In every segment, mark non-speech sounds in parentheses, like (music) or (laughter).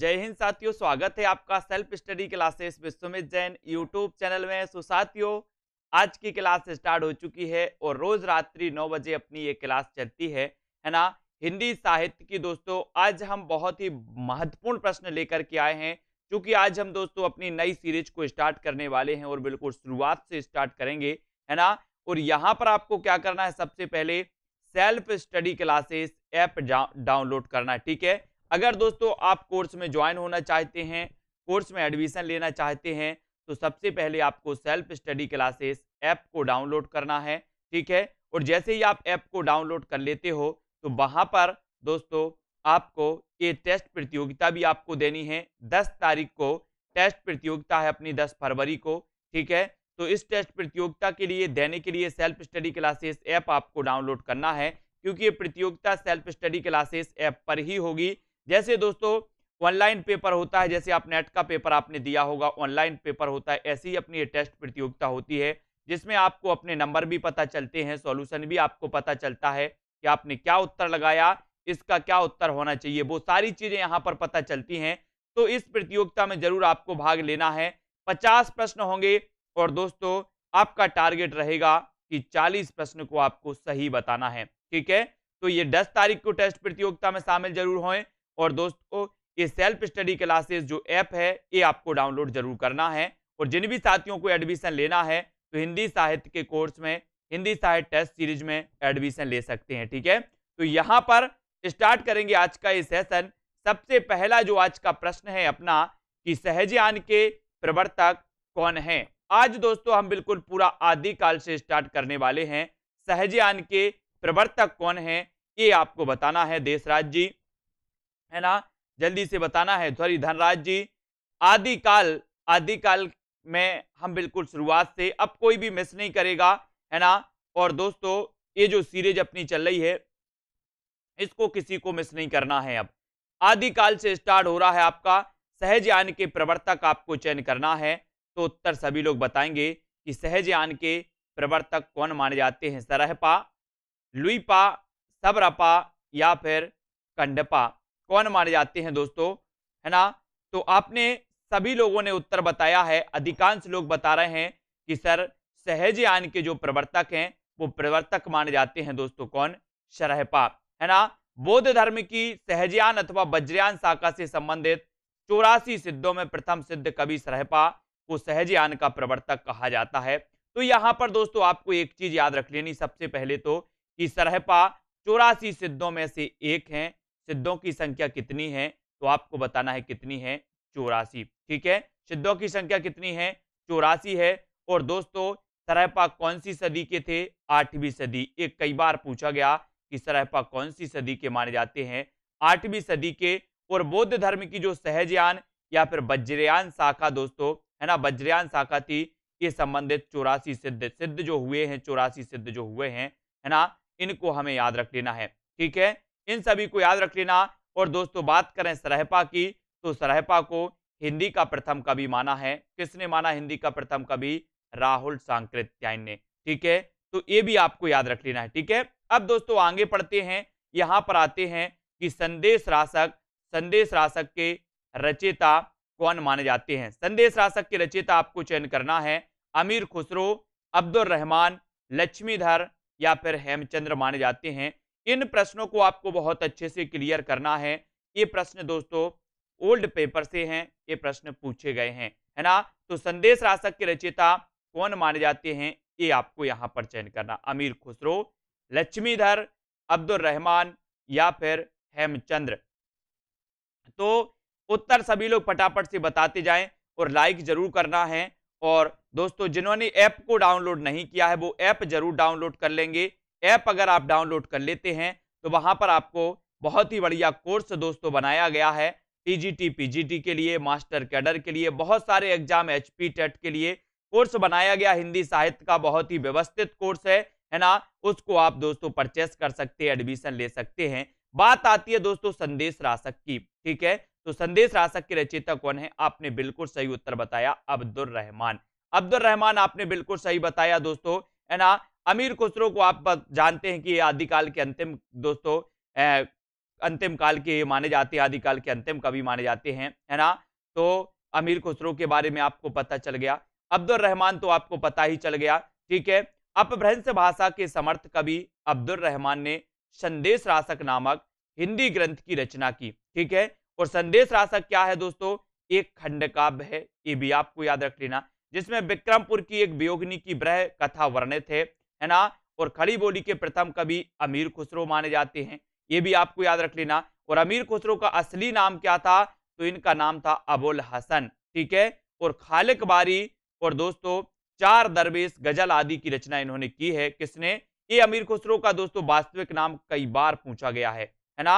जय हिंद साथियों स्वागत है आपका self study classes Vishwamit Jain YouTube channel में सो साथियों आज की क्लास स्टार्ट हो चुकी है और रोज रात्रि नौ बजे अपनी ये क्लास चलती है है ना हिंदी साहित्य की दोस्तों आज हम बहुत ही महत्वपूर्ण प्रश्न लेकर के आए हैं क्योंकि आज हम दोस्तों अपनी नई सीरीज को स्टार्ट करने वाले हैं और बिल्कुल शुरुआत से स्टार्ट करेंगे है ना और यहाँ पर आपको क्या करना है सबसे पहले self study classes app download करना ठीक है अगर दोस्तों आप कोर्स में ज्वाइन होना चाहते हैं कोर्स में एडमिशन लेना चाहते हैं तो सबसे पहले आपको सेल्फ स्टडी क्लासेस ऐप को डाउनलोड करना है ठीक है और जैसे ही आप ऐप को डाउनलोड कर लेते हो तो वहाँ पर दोस्तों आपको ये टेस्ट प्रतियोगिता भी आपको देनी है दस तारीख को टेस्ट प्रतियोगिता है अपनी दस फरवरी को ठीक है तो इस टेस्ट प्रतियोगिता के लिए देने के लिए सेल्फ स्टडी क्लासेस ऐप आपको डाउनलोड करना है क्योंकि ये प्रतियोगिता सेल्फ स्टडी क्लासेस ऐप पर ही होगी जैसे दोस्तों ऑनलाइन पेपर होता है जैसे आप नेट का पेपर आपने दिया होगा ऑनलाइन पेपर होता है ऐसी ही अपनी टेस्ट प्रतियोगिता होती है जिसमें आपको अपने नंबर भी पता चलते हैं सॉल्यूशन भी आपको पता चलता है कि आपने क्या उत्तर लगाया इसका क्या उत्तर होना चाहिए वो सारी चीज़ें यहाँ पर पता चलती हैं तो इस प्रतियोगिता में ज़रूर आपको भाग लेना है पचास प्रश्न होंगे और दोस्तों आपका टारगेट रहेगा कि चालीस प्रश्न को आपको सही बताना है ठीक है तो ये दस तारीख को टेस्ट प्रतियोगिता में शामिल जरूर होएं और दोस्तों ये सेल्फ स्टडी क्लासेस जो ऐप है ये आपको डाउनलोड जरूर करना है और जिन भी साथियों को एडमिशन लेना है तो हिंदी साहित्य के कोर्स में हिंदी साहित्य टेस्ट सीरीज में एडमिशन ले सकते हैं ठीक है तो यहाँ पर स्टार्ट करेंगे आज का ये सेशन सबसे पहला जो आज का प्रश्न है अपना कि सहजयान के प्रवर्तक कौन है आज दोस्तों हम बिल्कुल पूरा आदिकाल से स्टार्ट करने वाले हैं सहजयान के प्रवर्तक कौन है ये आपको बताना है देशराज जी है ना जल्दी से बताना है सॉरी धनराज जी आदिकाल आदिकाल में हम बिल्कुल शुरुआत से अब कोई भी मिस नहीं करेगा है ना और दोस्तों ये जो सीरीज अपनी चल रही है इसको किसी को मिस नहीं करना है अब आदिकाल से स्टार्ट हो रहा है आपका सहज यान के प्रवर्तक आपको चयन करना है तो उत्तर सभी लोग बताएंगे कि सहज यान के प्रवर्तक कौन माने जाते हैं सरहपा लुईपा सबरपा या फिर कंडपा कौन माने जाते हैं दोस्तों है ना तो आपने सभी लोगों ने उत्तर बताया है अधिकांश लोग बता रहे हैं कि सर सहज यान के जो प्रवर्तक हैं वो प्रवर्तक माने जाते हैं दोस्तों कौन शरहपा है ना बौद्ध धर्म की सहजयान अथवा बज्रयान शाखा से संबंधित चौरासी सिद्धों में प्रथम सिद्ध कवि सरहपा को सहजयान का प्रवर्तक कहा जाता है तो यहाँ पर दोस्तों आपको एक चीज याद रख लेनी सबसे पहले तो कि सरहपा चौरासी सिद्धों में से एक हैं सिद्धों की संख्या कितनी है तो आपको बताना है कितनी है चौरासी ठीक है सिद्धों की संख्या कितनी है चौरासी है और दोस्तों सरायपा कौन सी सदी के थे आठवीं सदी एक कई बार पूछा गया कि सरायपा कौन सी सदी के माने जाते हैं आठवीं सदी के और बौद्ध धर्म की जो सहजयान या फिर वज्रयान शाखा दोस्तों है ना वज्रयान शाखा थी ये संबंधित चौरासी सिद्ध सिद्ध जो हुए हैं चौरासी सिद्ध जो हुए हैं है ना इनको हमें याद रख लेना है ठीक है इन सभी को याद रख लेना और दोस्तों बात करें सरहपा की तो सरहपा को हिंदी का प्रथम कवि माना है किसने माना हिंदी का प्रथम कवि राहुल सांकृत्यायन ने ठीक है तो ये भी आपको याद रख लेना है ठीक है अब दोस्तों आगे पढ़ते हैं यहाँ पर आते हैं कि संदेश राशक संदेश राशक के रचेता कौन माने जाते हैं संदेश राशक के रचेता आपको चयन करना है अमीर खुसरो अब्दुल रहमान लक्ष्मीधर या फिर हेमचंद्र माने जाते हैं इन प्रश्नों को आपको बहुत अच्छे से क्लियर करना है ये प्रश्न दोस्तों ओल्ड पेपर से हैं ये प्रश्न पूछे गए हैं है ना तो संदेश राशक के रचयिता कौन माने जाते हैं ये आपको यहाँ पर चयन करना अमीर खुसरो लक्ष्मीधर अब्दुल रहमान या फिर हेमचंद्र तो उत्तर सभी लोग फटाफट से बताते जाएं और लाइक जरूर करना है और दोस्तों जिन्होंने ऐप को डाउनलोड नहीं किया है वो ऐप जरूर डाउनलोड कर लेंगे ऐप अगर आप डाउनलोड कर लेते हैं तो वहाँ पर आपको बहुत ही बढ़िया कोर्स दोस्तों बनाया गया है टी पीजीटी के लिए मास्टर कैडर के लिए बहुत सारे एग्जाम एच पी टेट के लिए कोर्स बनाया गया हिंदी साहित्य का बहुत ही व्यवस्थित कोर्स है है ना उसको आप दोस्तों परचेस कर सकते हैं एडमिशन ले सकते हैं बात आती है दोस्तों संदेश राशक की ठीक है तो संदेश राशक के रचयिता कौन है आपने बिल्कुल सही उत्तर बताया अब्दुल रहमान अब्दुल रहमान आपने बिल्कुल सही बताया दोस्तों है ना अमीर खुसरो को आप जानते हैं कि आदिकाल के अंतिम दोस्तों अंतिम काल के माने जाते हैं आदिकाल के अंतिम कवि माने जाते हैं है ना तो अमीर खुसरो के बारे में आपको पता चल गया अब्दुल रहमान तो आपको पता ही चल गया ठीक है अपभ्रंश भाषा के समर्थ कवि अब्दुल रहमान ने संदेश राशक नामक हिंदी ग्रंथ की रचना की ठीक है और संदेश राशक क्या है दोस्तों एक खंड काव्य है ये भी आपको याद रख लेना जिसमें विक्रमपुर की एक वियोगनी की ब्रह कथा वर्णित है है ना और खड़ी बोली के प्रथम कवि अमीर खुसरो माने जाते हैं ये भी आपको याद रख लेना और अमीर खुसरो का असली नाम क्या था तो इनका नाम था अबुल हसन ठीक है और खालिक बारी और दोस्तों चार दरवेश गजल आदि की रचना इन्होंने की है किसने ये अमीर खुसरो का दोस्तों वास्तविक नाम कई बार पूछा गया है है ना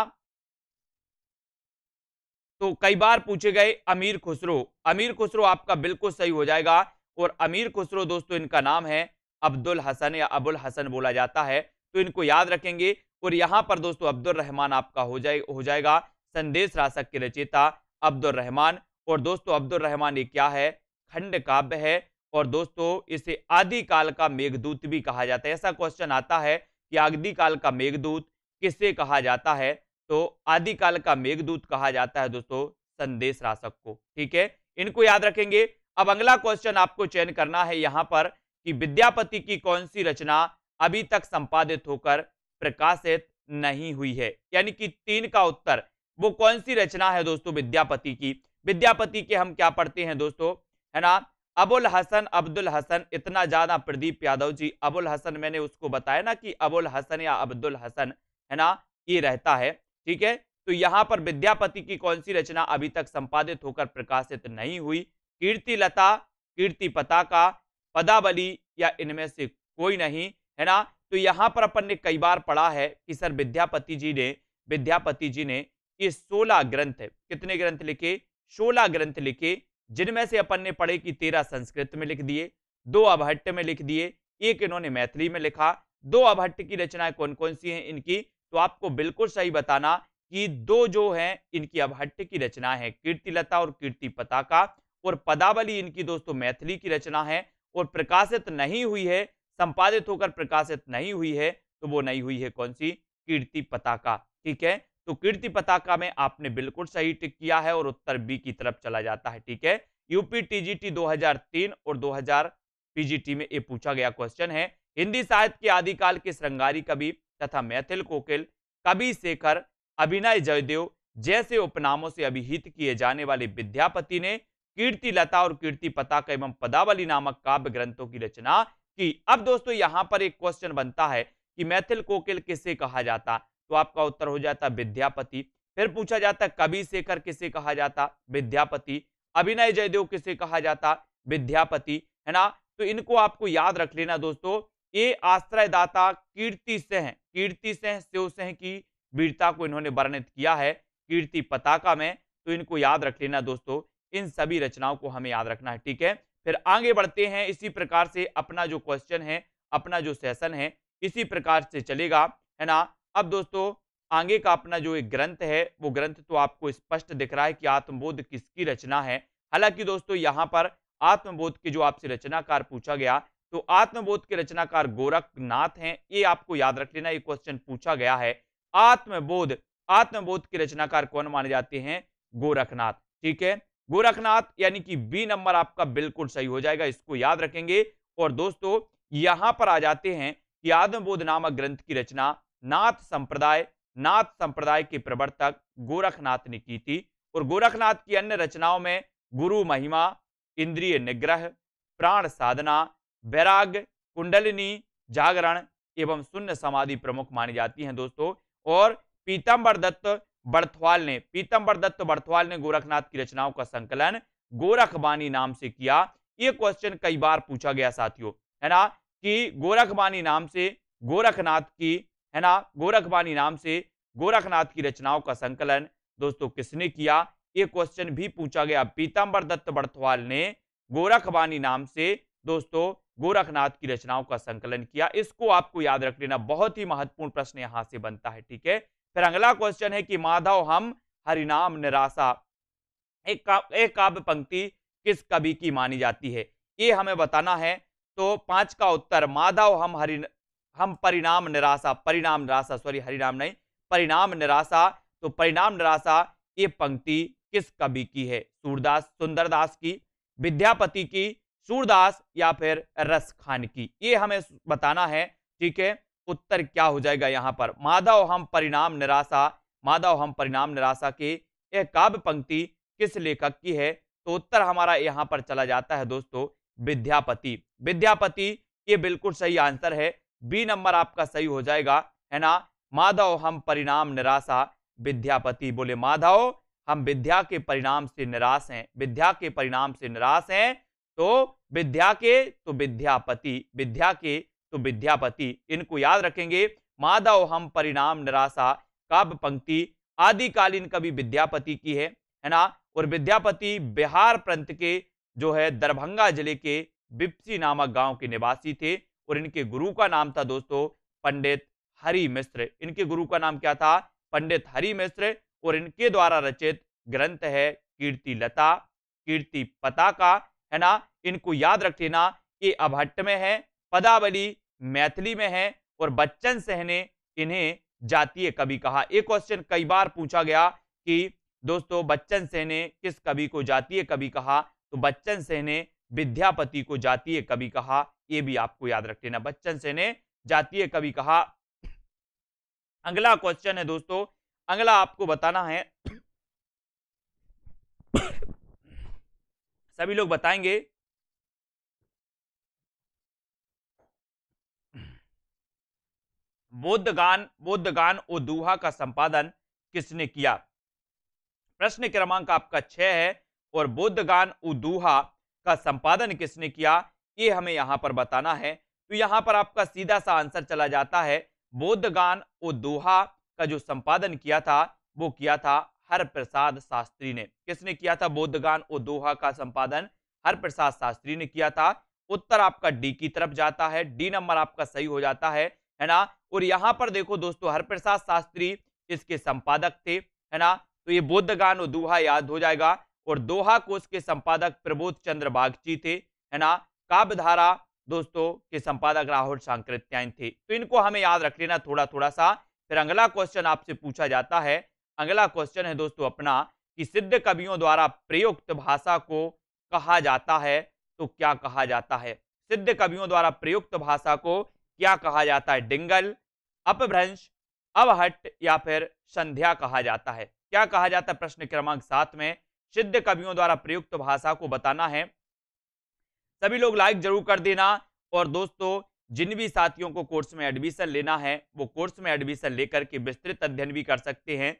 तो कई बार पूछे गए अमीर खुसरो अमीर खुसरो आपका बिल्कुल सही हो जाएगा और अमीर खुसरो दोस्तों इनका नाम है अब्दुल हसन या अबुल हसन बोला जाता है तो इनको याद रखेंगे और यहाँ पर दोस्तों अब्दुल रहमान आपका हो जाए हो जाएगा संदेश राशक के रचयिता अब्दुल रहमान और दोस्तों अब्दुल रहमान ये क्या है खंड काव्य है और दोस्तों इसे आदि काल का मेघदूत भी कहा जाता है ऐसा क्वेश्चन आता है कि आदि काल का मेघदूत किसे कहा जाता है तो आदि काल का मेघदूत कहा जाता है दोस्तों संदेश राशक को ठीक है इनको याद रखेंगे अब अगला क्वेश्चन आपको चयन करना है यहाँ पर कि विद्यापति की कौन सी रचना अभी तक संपादित होकर प्रकाशित नहीं हुई है यानी कि तीन का उत्तर वो कौन सी रचना है दोस्तों विद्यापति की विद्यापति के हम क्या पढ़ते हैं दोस्तों है ना अबुल हसन अब्दुल हसन इतना ज्यादा प्रदीप यादव जी अबुल हसन मैंने उसको बताया ना कि अबुल हसन या अब्दुल हसन है ना ये रहता है ठीक है तो यहाँ पर विद्यापति की कौन सी रचना अभी तक संपादित होकर प्रकाशित नहीं हुई कीर्ति लता कीर्ति पताका पदावली या इनमें से कोई नहीं है ना तो यहां पर अपन ने कई बार पढ़ा है कि सर विद्यापति जी ने विद्यापति जी ने ये सोलह ग्रंथ कितने ग्रंथ लिखे सोलह ग्रंथ लिखे जिनमें से अपन ने पढ़े कि तेरह संस्कृत में लिख दिए दो अभट्ट में लिख दिए एक इन्होंने मैथिली में लिखा दो अभट्ट की रचनाएं कौन कौन सी हैं इनकी तो आपको बिल्कुल सही बताना कि दो जो हैं इनकी अभट्ट की रचना है कीर्तिलता और कीर्ति पताका और पदावली इनकी दोस्तों मैथिली की रचना है और प्रकाशित नहीं हुई है संपादित होकर प्रकाशित नहीं हुई है तो वो नहीं हुई है कौन सी कीर्ति पताका ठीक है तो कीर्ति पताका में आपने बिल्कुल सही टिक किया है और उत्तर बी की तरफ चला जाता है ठीक है यूपी टीजीटी 2003 और 2000 पीजीटी में ये पूछा गया क्वेश्चन है हिंदी साहित्य के आदिकाल के श्रृंगारी कवि तथा मैथिल कोकिल कवि शेखर अभिनय जयदेव जैसे उपनामों से अभिहित किए जाने वाले विद्यापति ने कीर्ति लता और कीर्ति पताक एवं पदावली नामक काव्य ग्रंथों की रचना की अब दोस्तों यहाँ पर एक क्वेश्चन बनता है कि मैथिल कोकिल किसे कहा जाता तो आपका उत्तर हो जाता विद्यापति फिर पूछा जाता कवि शेखर किसे कहा जाता विद्यापति अभिनय जयदेव किसे कहा जाता विद्यापति है ना तो इनको आपको याद रख लेना दोस्तों ये आश्रयदाता कीर्ति सह कीर्ति सह शिव सह की वीरता को इन्होंने वर्णित किया है कीर्ति पताका में तो इनको याद रख लेना दोस्तों इन सभी रचनाओं को हमें याद रखना है ठीक है फिर आगे बढ़ते हैं इसी प्रकार से अपना जो क्वेश्चन है अपना जो सेशन है इसी प्रकार से चलेगा है ना अब दोस्तों आगे का अपना जो एक ग्रंथ है वो ग्रंथ तो आपको स्पष्ट दिख रहा है कि आत्मबोध किसकी रचना है हालांकि दोस्तों यहाँ पर आत्मबोध की जो आपसे रचनाकार पूछा गया तो आत्मबोध के रचनाकार गोरखनाथ हैं ये आपको याद रख लेना ये क्वेश्चन पूछा गया है आत्मबोध आत्मबोध के रचनाकार कौन माने जाते हैं गोरखनाथ ठीक है गोरखनाथ यानी कि बी नंबर आपका बिल्कुल सही हो जाएगा इसको याद रखेंगे और दोस्तों यहां पर आ जाते हैं कि आत्मबोध नामक ग्रंथ की रचना नाथ संप्रदाय नाथ संप्रदाय के प्रवर्तक गोरखनाथ ने की थी और गोरखनाथ की अन्य रचनाओं में गुरु महिमा इंद्रिय निग्रह प्राण साधना वैराग कुंडलिनी जागरण एवं शून्य समाधि प्रमुख मानी जाती हैं दोस्तों और पीताम्बर दत्त बर्थवाल ने पीतम्बर दत्त बर्थवाल ने गोरखनाथ की रचनाओं का संकलन गोरखबानी नाम से किया ये क्वेश्चन कई बार पूछा गया साथियों है ना कि गोरखबानी नाम से गोरखनाथ की है ना गोरखबानी नाम से गोरखनाथ की रचनाओं का संकलन दोस्तों किसने किया ये क्वेश्चन भी पूछा गया पीतम्बर दत्त बर्थवाल ने गोरखबानी नाम से दोस्तों गोरखनाथ की रचनाओं का संकलन किया इसको आपको याद रख लेना बहुत ही महत्वपूर्ण प्रश्न यहां से बनता है ठीक है फिर अगला क्वेश्चन है कि माधव हम हरिनाम निराशा एक का, एक काव्य पंक्ति किस कवि की मानी जाती है ये हमें बताना है तो पांच का उत्तर माधव हम हरि हम परिणाम निराशा परिणाम निराशा सॉरी हरिनाम नहीं परिणाम निराशा तो परिणाम निराशा ये पंक्ति किस कवि की है सूरदास सुंदरदास की विद्यापति की सूरदास या फिर रस खान की ये हमें बताना है ठीक है उत्तर क्या हो जाएगा यहाँ पर माधव हम परिणाम निराशा माधव हम परिणाम निराशा के यह काव्य पंक्ति किस लेखक की है तो उत्तर हमारा यहाँ पर चला जाता है दोस्तों विद्यापति विद्यापति ये बिल्कुल सही आंसर है बी नंबर आपका सही हो जाएगा है ना माधव हम परिणाम निराशा विद्यापति बोले माधव हम विद्या के परिणाम से निराश हैं विद्या के परिणाम से निराश हैं तो विद्या के तो विद्यापति विद्या के तो विद्यापति इनको याद रखेंगे माधव हम परिणाम निराशा काव्य पंक्ति आदिकालीन कवि विद्यापति की है है ना और विद्यापति बिहार प्रंत के जो है दरभंगा जिले के बिप्सी नामक गांव के निवासी थे और इनके गुरु का नाम था दोस्तों पंडित हरि मिश्र इनके गुरु का नाम क्या था पंडित हरि मिश्र और इनके द्वारा रचित ग्रंथ है कीर्ति लता कीर्ति पता का है ना इनको याद रख लेना ये अभट्ट में है पदावली मैथिली में है और बच्चन सहने इन्हें जातीय कवि कहा एक क्वेश्चन कई बार पूछा गया कि दोस्तों बच्चन सहने किस कवि को जातीय कवि कहा तो बच्चन सहने विद्यापति को जातीय कवि कहा यह भी आपको याद रख लेना बच्चन सहने जातीय कवि कहा अगला क्वेश्चन है दोस्तों अगला आपको बताना है (coughs) सभी लोग बताएंगे बोधगान बोधगान दुहा का संपादन किसने किया प्रश्न क्रमांक आपका छह है और बोधगान उदूहा का संपादन किसने किया ये हमें यहां पर बताना है तो यहां पर आपका सीधा सा आंसर चला जाता है बोधगान दुहा का जो संपादन किया था वो किया था हर प्रसाद शास्त्री ने किसने किया था बोधगान दुहा का संपादन हर प्रसाद शास्त्री ने किया था उत्तर आपका डी की तरफ जाता है डी नंबर आपका सही हो जाता है है ना और यहाँ पर देखो दोस्तों हरप्रसाद शास्त्री इसके संपादक थे है ना तो ये बोध गान और दोहा याद हो जाएगा और दोहा कोष के संपादक प्रबोध चंद्र बागची थे है ना काव्यधारा दोस्तों के संपादक राहुल सांकृत्यायन थे तो इनको हमें याद रख लेना थोड़ा थोड़ा सा फिर अगला क्वेश्चन आपसे पूछा जाता है अगला क्वेश्चन है दोस्तों अपना कि सिद्ध कवियों द्वारा प्रयुक्त भाषा को कहा जाता है तो क्या कहा जाता है सिद्ध कवियों द्वारा प्रयुक्त भाषा को क्या कहा जाता है डिंगल अपभ्रंश अवहट या फिर संध्या कहा जाता है क्या कहा जाता है प्रश्न क्रमांक सात में सिद्ध कवियों द्वारा प्रयुक्त भाषा को बताना है सभी लोग लाइक जरूर कर देना और दोस्तों जिन भी साथियों को कोर्स में एडमिशन लेना है वो कोर्स में एडमिशन लेकर के विस्तृत अध्ययन भी कर सकते हैं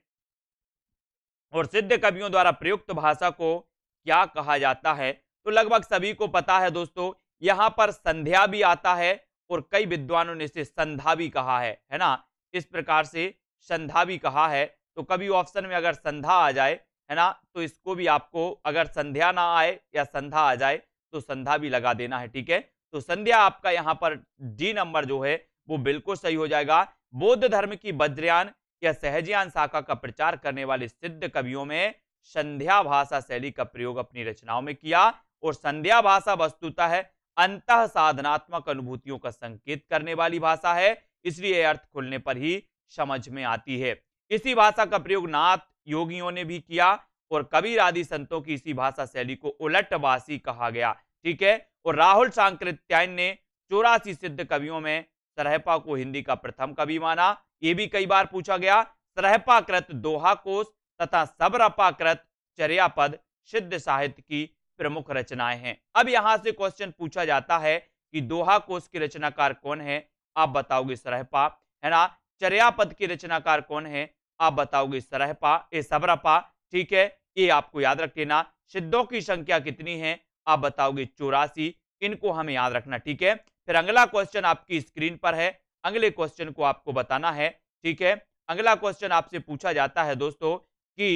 और सिद्ध कवियों द्वारा प्रयुक्त भाषा को क्या कहा जाता है तो लगभग सभी को पता है दोस्तों यहां पर संध्या भी आता है और कई विद्वानों ने इसे संधा भी कहा है है ना इस प्रकार से संधा भी कहा है तो कभी ऑप्शन में अगर संधा आ जाए है ना तो इसको भी आपको अगर संध्या ना आए या संधा आ जाए तो संध्या भी लगा देना है ठीक है तो संध्या आपका यहाँ पर डी नंबर जो है वो बिल्कुल सही हो जाएगा बौद्ध धर्म की बज्रयान या सहजयान शाखा का प्रचार करने वाले सिद्ध कवियों में संध्या भाषा शैली का प्रयोग अपनी रचनाओं में किया और संध्या भाषा वस्तुता है अंत साधनात्मक अनुभूतियों का संकेत करने वाली भाषा है इसलिए अर्थ खुलने पर ही समझ में आती है इसी भाषा का प्रयोग नाथ योगियों ने भी किया और कबीर आदि संतों की इसी भाषा शैली को उलट वासी कहा गया ठीक है और राहुल सांकृत्यायन ने चौरासी सिद्ध कवियों में सरहपा को हिंदी का प्रथम कवि माना ये भी कई बार पूछा गया सरहपाकृत दोहा कोश तथा सबरपाकृत चर्यापद सिद्ध साहित्य की प्रमुख रचनाएं हैं अब यहां से क्वेश्चन पूछा जाता है कि दोहा कोष के रचनाकार कौन है आप बताओगे सरहपा है ना चर्यापद के रचनाकार कौन है आप बताओगे सरहपा ए सबरपा ठीक है ये आपको याद रख लेना सिद्धों की संख्या कितनी है आप बताओगे चौरासी इनको हमें याद रखना ठीक है फिर अगला क्वेश्चन आपकी स्क्रीन पर है अगले क्वेश्चन को आपको बताना है ठीक है अगला क्वेश्चन आपसे पूछा जाता है दोस्तों कि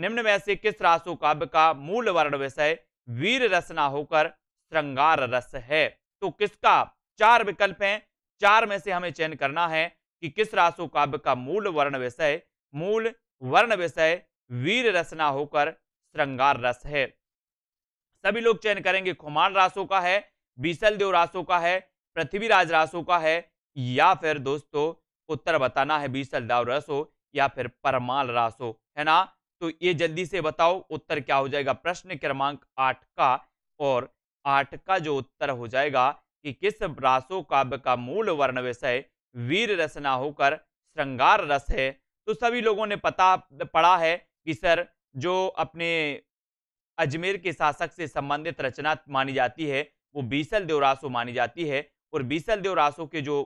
निम्न में से किस राशो काव्य का मूल वर्ण विषय वीर ना होकर श्रृंगार रस है तो किसका चार विकल्प हैं चार में से हमें चयन करना है कि किस रासो काव्य का मूल वर्ण विषय मूल वर्ण विषय वीर रसना होकर श्रृंगार रस है सभी लोग चयन करेंगे खुमान राशो का है बीसल देव रासो का है पृथ्वीराज रासो का है या फिर दोस्तों उत्तर बताना है बीसल देव रासो या फिर परमाल रासो है ना तो ये जल्दी से बताओ उत्तर क्या हो जाएगा प्रश्न क्रमांक आठ का और आठ का जो उत्तर हो जाएगा कि किस रासो काव्य का मूल वर्ण विषय वीर रचना होकर श्रृंगार रस है तो सभी लोगों ने पता पढ़ा है कि सर जो अपने अजमेर के शासक से संबंधित रचना मानी जाती है वो बीसल देवरासो मानी जाती है और बीसल देवरासो के जो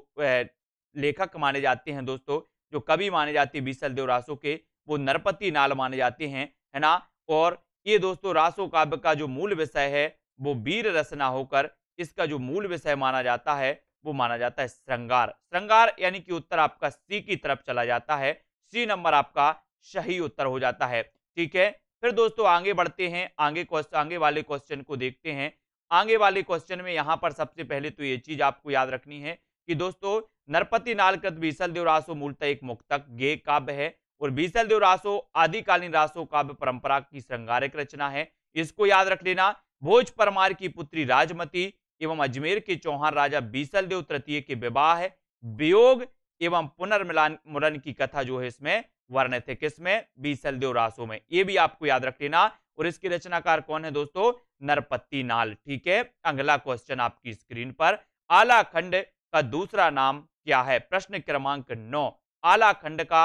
लेखक माने जाते हैं दोस्तों जो कवि माने जाते हैं बीसल देवरासो के वो नरपति नाल माने जाते हैं है ना और ये दोस्तों रासो काव्य का जो मूल विषय है वो वीर रचना होकर इसका जो मूल विषय माना जाता है वो माना जाता है श्रृंगार श्रृंगार यानी कि उत्तर आपका सी की तरफ चला जाता है सी नंबर आपका सही उत्तर हो जाता है ठीक है फिर दोस्तों आगे बढ़ते हैं आगे क्वेश्चन आगे वाले क्वेश्चन को देखते हैं आगे वाले क्वेश्चन में यहाँ पर सबसे पहले तो ये चीज आपको याद रखनी है कि दोस्तों नरपति नालकृत देव देवरासो मूलतः एक मुक्तक गे काव्य है और देव रासो आदिकालीन रासो काव्य परंपरा की श्रृंगारिक रचना है इसको याद रख लेना भोज परमार की पुत्री राजमती एवं अजमेर के चौहान राजा देव तृतीय के विवाह है वियोग एवं पुनर्मिलान मुरन की कथा जो है इसमें वर्णित है किसमें बीसलदेव रासो में ये भी आपको याद रख लेना और इसके रचनाकार कौन है दोस्तों नरपति नाल ठीक है अगला क्वेश्चन आपकी स्क्रीन पर आलाखंड का दूसरा नाम क्या है प्रश्न क्रमांक नौ आलाखंड का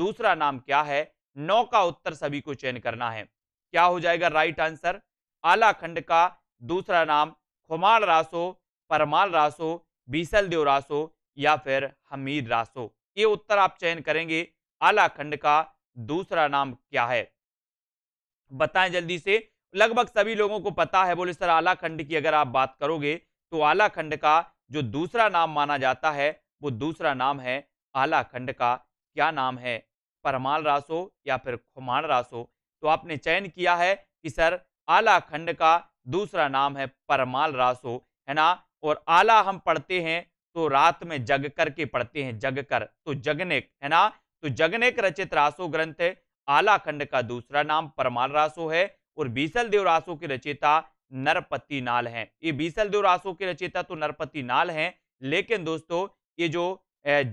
दूसरा नाम क्या है नौ का उत्तर सभी को चयन करना है क्या हो जाएगा राइट आंसर आलाखंड का दूसरा नाम खुमाल रासो परमाल रासो बीसल देव रासो या फिर हमीद रासो ये उत्तर आप चयन करेंगे आलाखंड का दूसरा नाम क्या है बताएं जल्दी से लगभग सभी लोगों को पता है बोले सर आलाखंड की अगर आप बात करोगे तो आलाखंड का जो दूसरा नाम माना जाता है वो दूसरा नाम है आलाखंड का क्या नाम है परमाल रासो या फिर खुमान रासो तो आपने चयन किया है कि सर आला खंड का दूसरा नाम है परमाल रासो है ना और आला हम पढ़ते हैं तो रात में जग कर के पढ़ते हैं जग कर तो जगनेक है ना तो जगनेक रचित रासो ग्रंथ है आला खंड का दूसरा नाम परमाल रासो है और बीसल देव रासो की रचेता नरपति नाल है ये बीसल देव रासो की रचेता तो नरपति नाल है लेकिन दोस्तों ये जो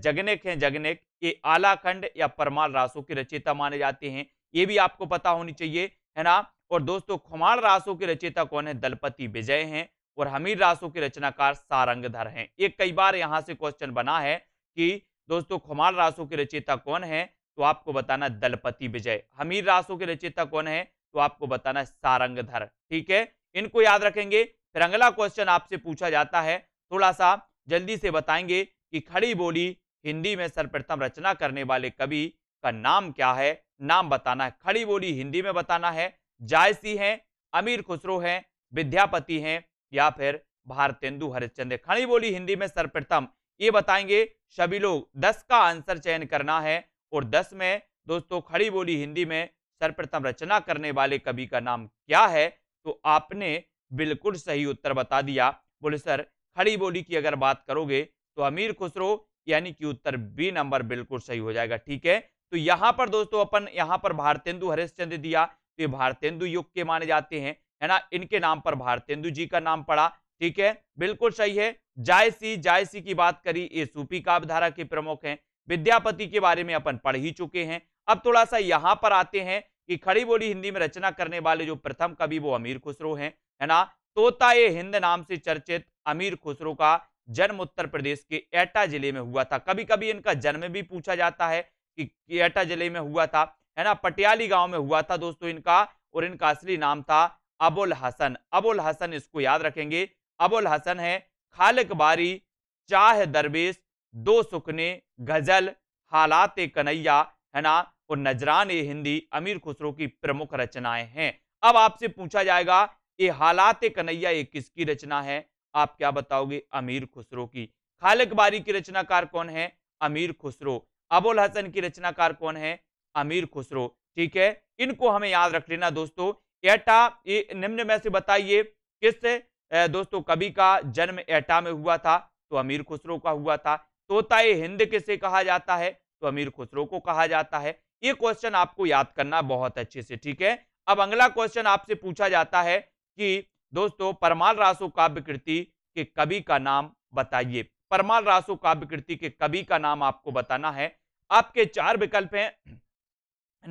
जगनेक है जगनेक ये आलाखंड या परमाल रासों के रचेता माने जाते हैं ये भी आपको पता होनी चाहिए है ना और दोस्तों खुमार रासों के रचेता कौन है दलपति विजय हैं और हमीर रासों के रचनाकार सारंगधर हैं ये कई बार यहाँ से क्वेश्चन बना है कि दोस्तों खुमार रासों के रचेता कौन है तो आपको बताना दलपति विजय हमीर रासों के रचेता कौन है तो आपको बताना सारंगधर ठीक है इनको याद रखेंगे फिर अगला क्वेश्चन आपसे पूछा जाता है थोड़ा सा जल्दी से बताएंगे कि खड़ी बोली हिंदी में सर्वप्रथम रचना करने वाले कवि का नाम क्या है नाम बताना है खड़ी बोली हिंदी में बताना है जायसी है अमीर खुसरो हैं विद्यापति हैं या फिर भारतेंदु हरिश्चंद खड़ी बोली हिंदी में सर्वप्रथम ये बताएंगे सभी लोग दस का आंसर चयन करना है और दस में दोस्तों खड़ी बोली हिंदी में सर्वप्रथम रचना करने वाले कवि का नाम क्या है तो आपने बिल्कुल सही उत्तर बता दिया बोले सर खड़ी बोली की अगर बात करोगे तो अमीर खुसरो यानी कि उत्तर बी नंबर बिल्कुल सही हो जाएगा ठीक है तो यहां पर दोस्तों अपन यहां पर भारतेंदु हरिश्चंद्र दिया तो ये भारतेंदु युग के माने जाते हैं है ना इनके नाम पर भारतेंदु जी का नाम पड़ा ठीक है बिल्कुल सही है जायसी जायसी की बात करी ये सूपी काव्यधारा के प्रमुख हैं विद्यापति के बारे में अपन पढ़ ही चुके हैं अब थोड़ा सा यहाँ पर आते हैं कि खड़ी बोली हिंदी में रचना करने वाले जो प्रथम कवि वो अमीर खुसरो हैं है ना तोता ये हिंद नाम से चर्चित अमीर खुसरो का जन्म उत्तर प्रदेश के एटा जिले में हुआ था कभी कभी इनका जन्म भी पूछा जाता है कि एटा जिले में हुआ था है ना पटियाली गांव में हुआ था दोस्तों इनका और इनका असली नाम था अबुल हसन अबुल हसन इसको याद रखेंगे अबुल हसन है खालिक बारी चाह दरवेश दो सुखने गजल हालात कन्हैया है ना और नजरान ए हिंदी अमीर खुसरो की प्रमुख रचनाएं हैं अब आपसे पूछा जाएगा ये हालात कन्हैया ये किसकी रचना है आप क्या बताओगे अमीर खुसरो की खालिक बारी की रचनाकार कौन है अमीर खुसरो अबुल हसन की रचनाकार कौन है अमीर खुसरो ठीक है इनको हमें याद रख लेना दोस्तों एटा ये निम्न में से बताइए किस दोस्तों कवि का जन्म एटा में हुआ था तो अमीर खुसरो का हुआ था तोताए हिंद किसे कहा जाता है तो अमीर खुसरो को कहा जाता है ये क्वेश्चन आपको याद करना बहुत अच्छे से ठीक है अब अगला क्वेश्चन आपसे पूछा जाता है कि दोस्तों परमाल रासु काव्य कृति के कवि का नाम बताइए परमाल रासु काव्य कृति के कवि का नाम आपको बताना है आपके चार विकल्प हैं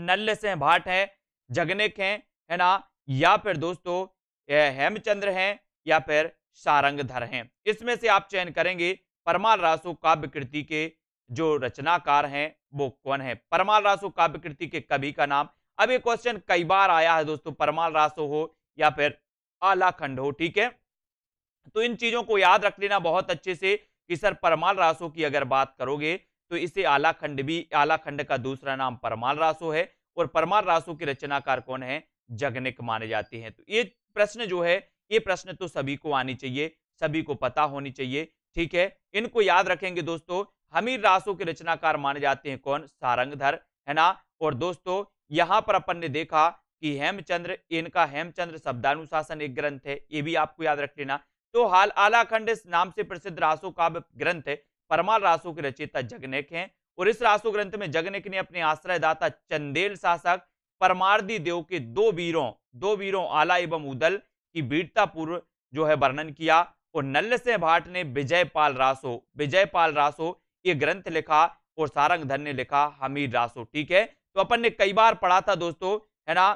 नल्ल से भाट है जगनेक हैं है ना या फिर दोस्तों हेमचंद्र हैं या फिर सारंगधर हैं इसमें से आप चयन करेंगे परमाल रासु काव्य कृति के जो रचनाकार हैं वो कौन है परमाल रासु काव्य कृति के कवि का नाम अब ये क्वेश्चन कई बार आया है दोस्तों परमाल रासो हो या फिर आलाखंड हो ठीक है तो इन चीजों को याद रख लेना बहुत अच्छे से कि सर परमाल रासो की अगर बात करोगे तो इसे आलाखंड भी आलाखंड का दूसरा नाम परमाल रासो है और परमाल रासो के रचनाकार कौन है जगनिक माने जाते हैं तो ये प्रश्न जो है ये प्रश्न तो सभी को आनी चाहिए सभी को पता होनी चाहिए ठीक है इनको याद रखेंगे दोस्तों हमीर रासो के रचनाकार माने जाते हैं कौन सारंगधर है ना और दोस्तों यहां पर अपन ने देखा कि हेमचंद्र इनका हेमचंद्र शब्दानुशासन एक ग्रंथ है ये भी आपको याद रख लेना तो हाल आलाखंड नाम से प्रसिद्ध रासो काव्य ग्रंथ है परमाल रासो के रचयिता जगनेक हैं और इस रासो ग्रंथ में जगनेक ने अपने आश्रयदाता चंदेल शासक परमार्दी देव के दो वीरों दो वीरों आला एवं उदल की वीरतापूर्व जो है वर्णन किया और नल्ल से भाट ने विजयपाल रासो विजयपाल रासो ये ग्रंथ लिखा और सारंग धन ने लिखा हमीर रासो ठीक है तो अपन ने कई बार पढ़ा था दोस्तों है ना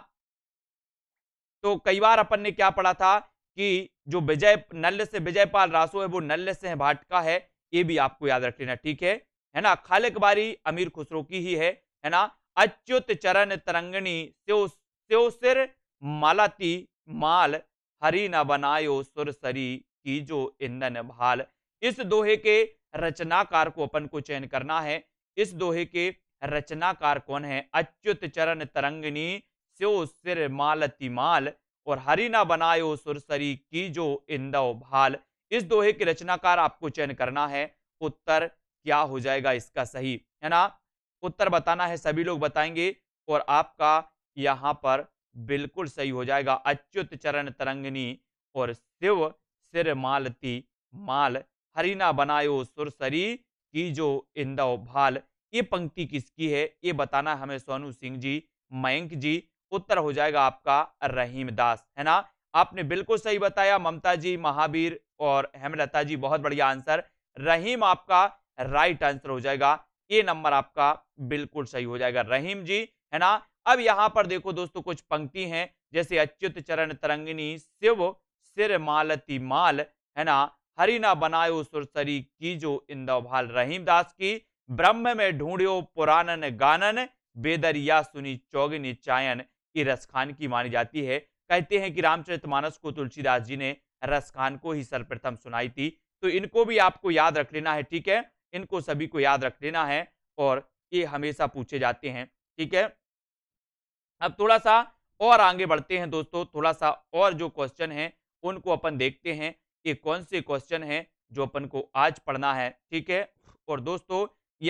तो कई बार अपन ने क्या पढ़ा था कि जो विजय नल्ल से विजयपाल रासो है वो नल्ल से है भाट का है ये भी आपको याद रख लेना ठीक है है ना खालिक बारी अमीर खुसरो की ही है है ना अच्युत चरण तरंगणी त्यो सिर मालाती माल हरि न बनायो सुरसरी की जो इंदन भाल इस दोहे के रचनाकार को अपन को चयन करना है इस दोहे के रचनाकार कौन है अच्युत चरण तरंगनी स्यो सिर मालती माल और हरिना बनायो सुरसरी की जो इंदो भाल इस दोहे के रचनाकार आपको चयन करना है उत्तर क्या हो जाएगा इसका सही है ना उत्तर बताना है सभी लोग बताएंगे और आपका यहाँ पर बिल्कुल सही हो जाएगा अच्युत चरण तरंगनी और शिव सिर मालती माल हरिना बनायो सुरसरी की जो इंदो भाल ये पंक्ति किसकी है ये बताना हमें सोनू सिंह जी मयंक जी उत्तर हो जाएगा आपका रहीम दास है ना आपने बिल्कुल सही बताया ममता जी महावीर और हेमलता जी बहुत बढ़िया आंसर रहीम आपका राइट आंसर हो जाएगा ये नंबर आपका बिल्कुल सही हो जाएगा रहीम जी है ना अब यहाँ पर देखो दोस्तों कुछ पंक्ति हैं जैसे अच्युत चरण तरंगिनी शिव सिर मालती माल है ना हरिना बनायो सुरसरी की जो भाल रहीम दास की ब्रह्म में ढूंढ्यो पुरानन गानन बेदरिया सुनी चौगिनी चायन की रसखान खान की मानी जाती है कहते हैं कि रामचरितमानस को तुलसीदास जी ने रसखान को ही सर्वप्रथम सुनाई थी तो इनको भी आपको याद रख लेना है ठीक है इनको सभी को याद रख लेना है और ये हमेशा पूछे जाते हैं ठीक है अब थोड़ा सा और आगे बढ़ते हैं दोस्तों थोड़ा सा और जो क्वेश्चन है उनको अपन देखते हैं कि कौन से क्वेश्चन है जो अपन को आज पढ़ना है ठीक है और दोस्तों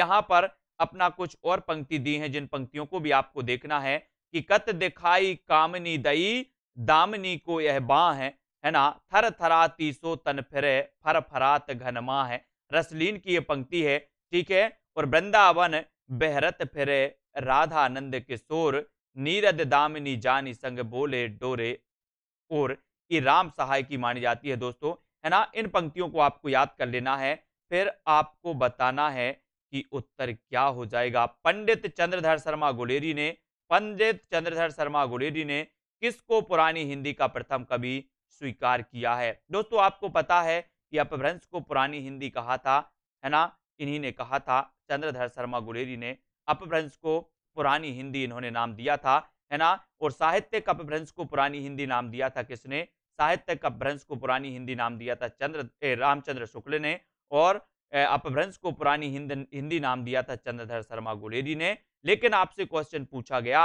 यहाँ पर अपना कुछ और पंक्ति दी है जिन पंक्तियों को भी आपको देखना है कि कत दिखाई कामनी दई दामनी को यह बाँ है है ना थर थराती सो तन फिरे फर फरात माँ है रसलीन की ये पंक्ति है ठीक है और वृंदावन बेहरत फिरे राधा नंद किशोर नीरद दामिनी जानी संग बोले डोरे और ये राम सहाय की मानी जाती है दोस्तों है ना इन पंक्तियों को आपको याद कर लेना है फिर आपको बताना है कि उत्तर क्या हो जाएगा पंडित चंद्रधर शर्मा गुलेरी ने पंडित चंद्रधर शर्मा गुलेरी ने किसको पुरानी हिंदी का प्रथम कवि स्वीकार किया है दोस्तों आपको पता है कि अपभ्रंश को पुरानी हिंदी कहा था है ना इन्हीं ने कहा था चंद्रधर शर्मा गुलेरी ने अपभ्रंश को पुरानी हिंदी इन्होंने नाम दिया था है ना और साहित्य अपभ्रंश को पुरानी हिंदी नाम दिया था किसने साहित्य अपभ्रंश को पुरानी हिंदी नाम दिया था चंद्र रामचंद्र शुक्ल ने और अपभ्रंश को पुरानी हिंदी नाम दिया था चंद्रधर शर्मा गुलेरी ने लेकिन आपसे क्वेश्चन पूछा गया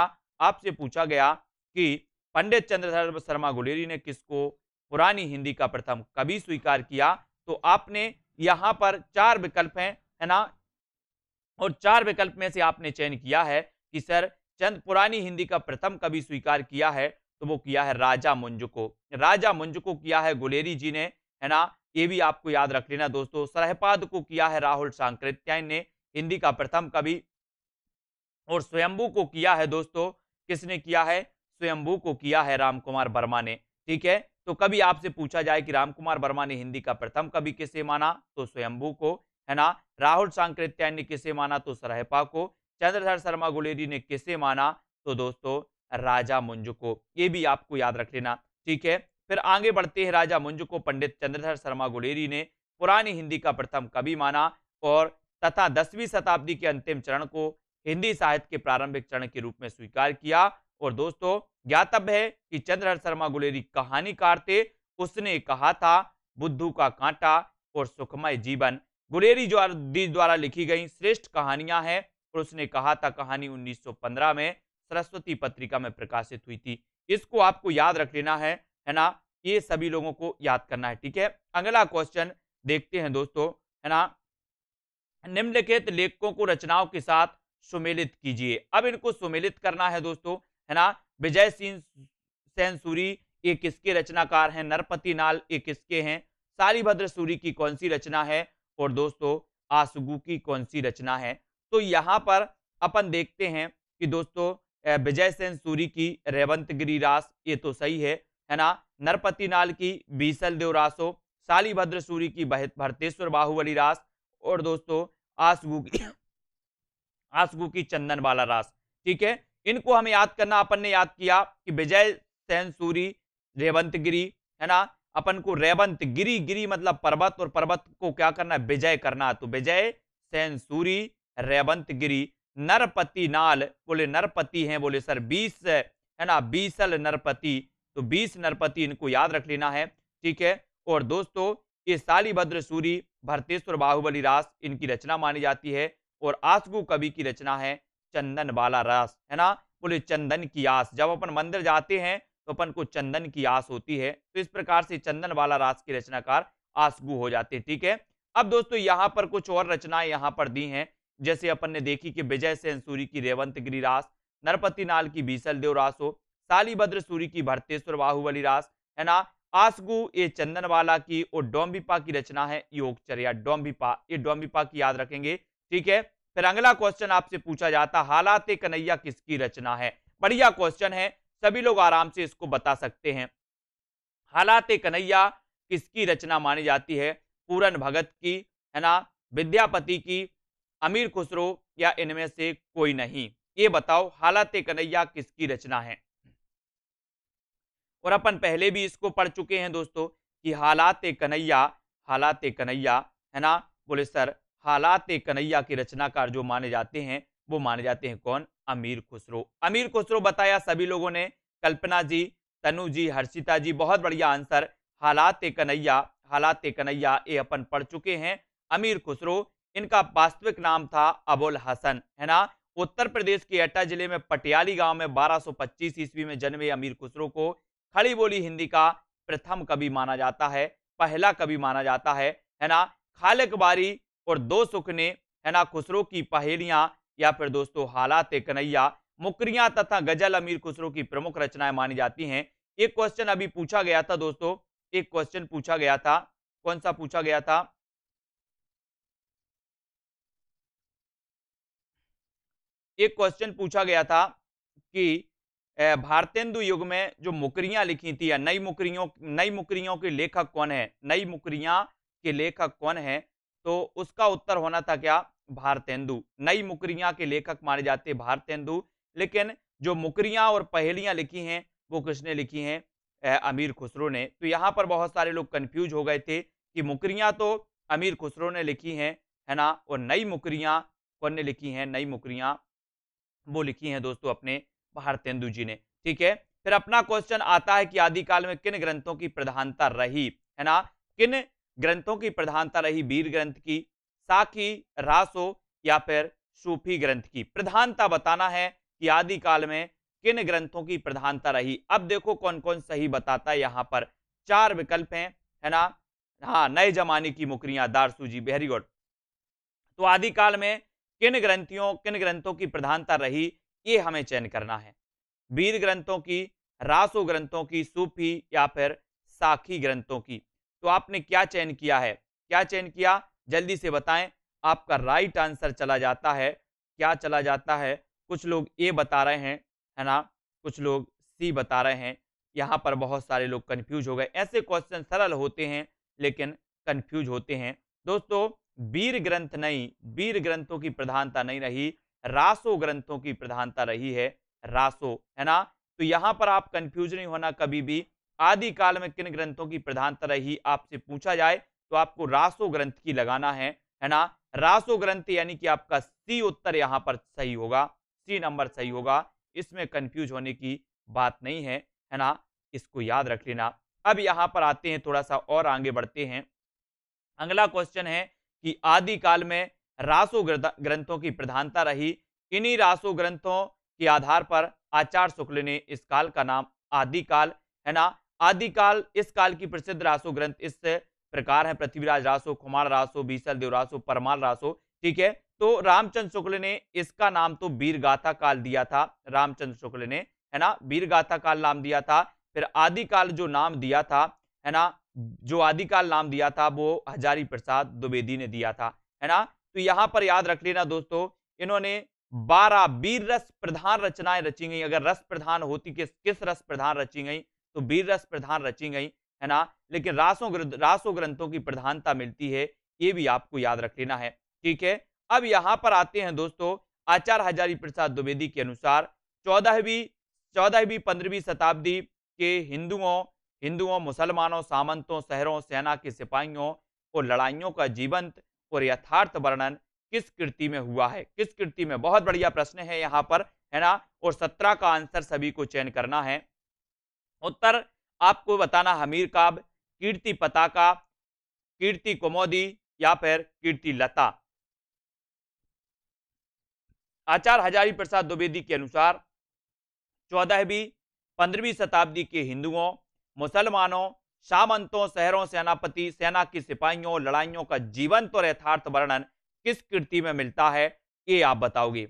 आपसे पूछा गया कि पंडित चंद्रधर शर्मा गुलेरी ने किसको पुरानी हिंदी का प्रथम कवि स्वीकार किया तो आपने यहां पर चार विकल्प हैं है ना और चार विकल्प में से आपने चयन किया है कि सर चंद पुरानी हिंदी का प्रथम कवि स्वीकार किया है तो वो किया है राजा मुंज को राजा मुंज को किया है गुलेरी जी ने है ना ये भी आपको याद रख लेना दोस्तों सरहपाद को किया है राहुल सांकृत्यायन ने हिंदी का प्रथम कवि और स्वयंभू को किया है दोस्तों किसने किया है स्वयंभू को किया है रामकुमार वर्मा ने ठीक है तो कभी आपसे पूछा जाए कि रामकुमार वर्मा ने हिंदी का प्रथम कवि किसे माना तो स्वयंभू को है ना राहुल सांकृत्याय ने किसे माना तो सरहपा को चंद्रधर शर्मा गुलेरी ने किसे माना तो दोस्तों राजा मुंज को ये भी आपको याद रख लेना ठीक है फिर आगे बढ़ते हैं राजा मुंज को पंडित चंद्रधर शर्मा गुलेरी ने पुरानी हिंदी का प्रथम कवि माना और तथा दसवीं शताब्दी के अंतिम चरण को हिंदी साहित्य के प्रारंभिक चरण के रूप में स्वीकार किया और दोस्तों ज्ञातव्य है कि चंद्रहर शर्मा गुलेरी कहानीकार थे उसने कहा था बुद्धू का कांटा और सुखमय जीवन गुलेरी द्वारा द्वारा लिखी गई श्रेष्ठ कहानियां हैं और उसने कहा था कहानी 1915 में सरस्वती पत्रिका में प्रकाशित हुई थी इसको आपको याद रख लेना है है ना ये सभी लोगों को याद करना है ठीक है अगला क्वेश्चन देखते हैं दोस्तों है ना निम्नलिखित लेखकों को रचनाओं के साथ सुमेलित कीजिए अब इनको सुमेलित करना है दोस्तों है ना विजय सिंह सहनसूरी ये किसके रचनाकार हैं नरपति नाल ये किसके हैं सालीभद्र सूरी की कौन सी रचना है और दोस्तों आसुगु की कौन सी रचना है तो यहाँ पर अपन देखते हैं कि दोस्तों विजय सेन सूरी की रेवंत गिरी रास ये तो सही है है ना नरपति नाल की बीसल देव रासो सालीभद्र सूरी की भरतेश्वर बाहुबली रास और दोस्तों आसगू की आंसू की चंदन वाला रास ठीक है इनको हमें याद करना अपन ने याद किया कि विजय सहनसूरी रेवंत गिरी है ना अपन को रेवंत गिरी गिरी मतलब पर्वत और पर्वत को क्या करना है विजय करना तो विजय सहनसूरी रेवंत गिरी नरपति नाल बोले नरपति हैं बोले सर बीस है ना बीसल नरपति तो बीस नरपति इनको याद रख लेना है ठीक है और दोस्तों ये सालीभद्र सूरी भरतेश्वर बाहुबली रास इनकी रचना मानी जाती है और आसगु कवि की रचना है चंदन वाला रास है ना बोले चंदन की आस जब अपन मंदिर जाते हैं तो अपन को चंदन की आस होती है तो इस प्रकार से चंदन वाला रास के रचनाकार आसगु हो जाते हैं ठीक है अब दोस्तों यहाँ पर कुछ और रचनाएं यहाँ पर दी हैं जैसे अपन ने देखी कि विजय सूरी की गिरी रास नरपति नाल की बीसल देव रास हो सालीभद्र सूरी की भरतेश्वर बाहुबली रास है ना आसगु ये चंदनवाला की और डोम्बिपा की रचना है योगचर्या डोम्बिपा ये डोम्बिपा की याद रखेंगे ठीक है फिर अगला क्वेश्चन आपसे पूछा जाता हालात कन्हैया किसकी रचना है बढ़िया क्वेश्चन है सभी लोग आराम से इसको बता सकते हैं हालात कन्हैया किसकी रचना मानी जाती है पूरन भगत की है ना विद्यापति की अमीर खुसरो या इनमें से कोई नहीं ये बताओ हालात कन्हैया किसकी रचना है और अपन पहले भी इसको पढ़ चुके हैं दोस्तों कि हालात कन्हैया हालात कन्हैया है ना बोले सर हालात कन्हैया के रचनाकार जो माने जाते हैं वो माने जाते हैं कौन अमीर खुसरो अमीर खुसरो बताया सभी लोगों ने कल्पना जी तनु जी हर्षिता जी बहुत बढ़िया आंसर हालात कन्हैया हालात कन्हैया ये अपन पढ़ चुके हैं अमीर खुसरो इनका वास्तविक नाम था अबुल हसन है ना उत्तर प्रदेश के एटा जिले में पटियाली गांव में 1225 ईस्वी में जन्मे अमीर खुसरो को खड़ी बोली हिंदी का प्रथम कवि माना जाता है पहला कवि माना जाता है है ना खालक बारी और दो सुखने है ना खुसरो की पहेलियां या फिर दोस्तों हालात कन्हैया मुकरियां तथा गजल अमीर खुसरो की प्रमुख रचनाएं मानी जाती हैं एक क्वेश्चन अभी पूछा गया था दोस्तों एक क्वेश्चन पूछा गया था कौन सा पूछा गया था एक क्वेश्चन पूछा गया था कि भारतेंदु युग में जो मुकरियां लिखी थी या नई मुकरियों नई मुकरियों के लेखक कौन है नई मुकरियां के लेखक कौन है तो उसका उत्तर होना था क्या भारतेंदु नई मुकरिया के लेखक माने जाते भारतेंदु लेकिन जो मुकरियां और पहेलियां लिखी हैं वो किसने लिखी हैं अमीर खुसरो ने तो यहाँ पर बहुत सारे लोग कन्फ्यूज हो गए थे कि मुकरियां तो अमीर खुसरो ने लिखी हैं है ना और नई मुकरियां कौन ने लिखी हैं नई मुकरियां वो लिखी हैं दोस्तों अपने भारतेंदु जी ने ठीक है फिर अपना क्वेश्चन आता है कि आदिकाल में किन ग्रंथों की प्रधानता रही है ना किन ग्रंथों की प्रधानता रही वीर ग्रंथ की साखी रासो या फिर सूफी ग्रंथ की प्रधानता बताना है कि आदि काल में किन ग्रंथों की प्रधानता रही अब देखो कौन कौन सही बताता है यहाँ पर चार विकल्प हैं है ना हाँ नए जमाने की मुकरियां सूजी वेरी गुड तो आदिकाल में किन ग्रंथियों किन ग्रंथों की प्रधानता रही ये हमें चयन करना है वीर ग्रंथों की रासो ग्रंथों की सूफी या फिर साखी ग्रंथों की तो आपने क्या चयन किया है क्या चयन किया जल्दी से बताएं आपका राइट आंसर चला जाता है क्या चला जाता है कुछ लोग ए बता रहे हैं है ना कुछ लोग सी बता रहे हैं यहाँ पर बहुत सारे लोग कन्फ्यूज हो गए ऐसे क्वेश्चन सरल होते हैं लेकिन कन्फ्यूज होते हैं दोस्तों वीर ग्रंथ नहीं वीर ग्रंथों की प्रधानता नहीं रही रासो ग्रंथों की प्रधानता रही है रासो है ना तो यहाँ पर आप कन्फ्यूज नहीं होना कभी भी आदि काल में किन ग्रंथों की प्रधानता रही आपसे पूछा जाए तो आपको रासो ग्रंथ की लगाना है है ना रासो ग्रंथ यानी कि आपका सी उत्तर यहाँ पर सही होगा सी नंबर सही होगा इसमें कंफ्यूज होने की बात नहीं है है ना इसको याद रख लेना अब यहाँ पर आते हैं थोड़ा सा और आगे बढ़ते हैं अगला क्वेश्चन है कि आदि काल में रासो ग्रंथों की प्रधानता रही इन्हीं रासो ग्रंथों के आधार पर आचार्य शुक्ल ने इस काल का नाम आदि काल है ना आदिकाल इस काल की प्रसिद्ध रासो ग्रंथ इस प्रकार है पृथ्वीराज रासो कुमार रासो बीसल देव रासो परमाल रासो ठीक है तो रामचंद्र शुक्ल ने इसका नाम तो वीर गाथा काल दिया था रामचंद्र शुक्ल ने है ना वीर गाथा काल नाम दिया था फिर आदिकाल जो नाम दिया था है ना जो आदिकाल नाम दिया था वो हजारी प्रसाद द्विवेदी ने दिया था है ना तो यहां पर याद रख लेना दोस्तों इन्होंने बारह वीर रस प्रधान रचनाएं रची गई अगर रस प्रधान होती किस किस रस प्रधान रची गई तो वीर रस प्रधान रची गई है ना लेकिन रासों रासो ग्रंथों की प्रधानता मिलती है ये भी आपको याद रख लेना है ठीक है अब यहाँ पर आते हैं दोस्तों आचार्य हजारी प्रसाद द्विवेदी के अनुसार चौदहवीं चौदहवीं पंद्रहवीं शताब्दी के हिंदुओं हिंदुओं मुसलमानों सामंतों शहरों सेना के सिपाहियों और लड़ाइयों का जीवंत और यथार्थ वर्णन किस कृति में हुआ है किस कृति में बहुत बढ़िया प्रश्न है यहाँ पर है ना और सत्रह का आंसर सभी को चयन करना है उत्तर आपको बताना हमीर काब कीर्ति पताका कीर्ति कुमोदी या फिर कीर्ति लता आचार्य हजारी प्रसाद द्विवेदी के अनुसार चौदहवीं पंद्रहवीं शताब्दी के हिंदुओं मुसलमानों सामंतों शहरों सेनापति सेना की सिपाहियों लड़ाइयों का जीवंत और यथार्थ वर्णन किस कृति में मिलता है ये आप बताओगे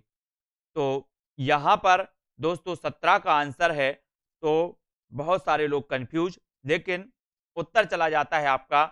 तो यहाँ पर दोस्तों सत्रह का आंसर है तो बहुत सारे लोग कंफ्यूज लेकिन उत्तर चला जाता है आपका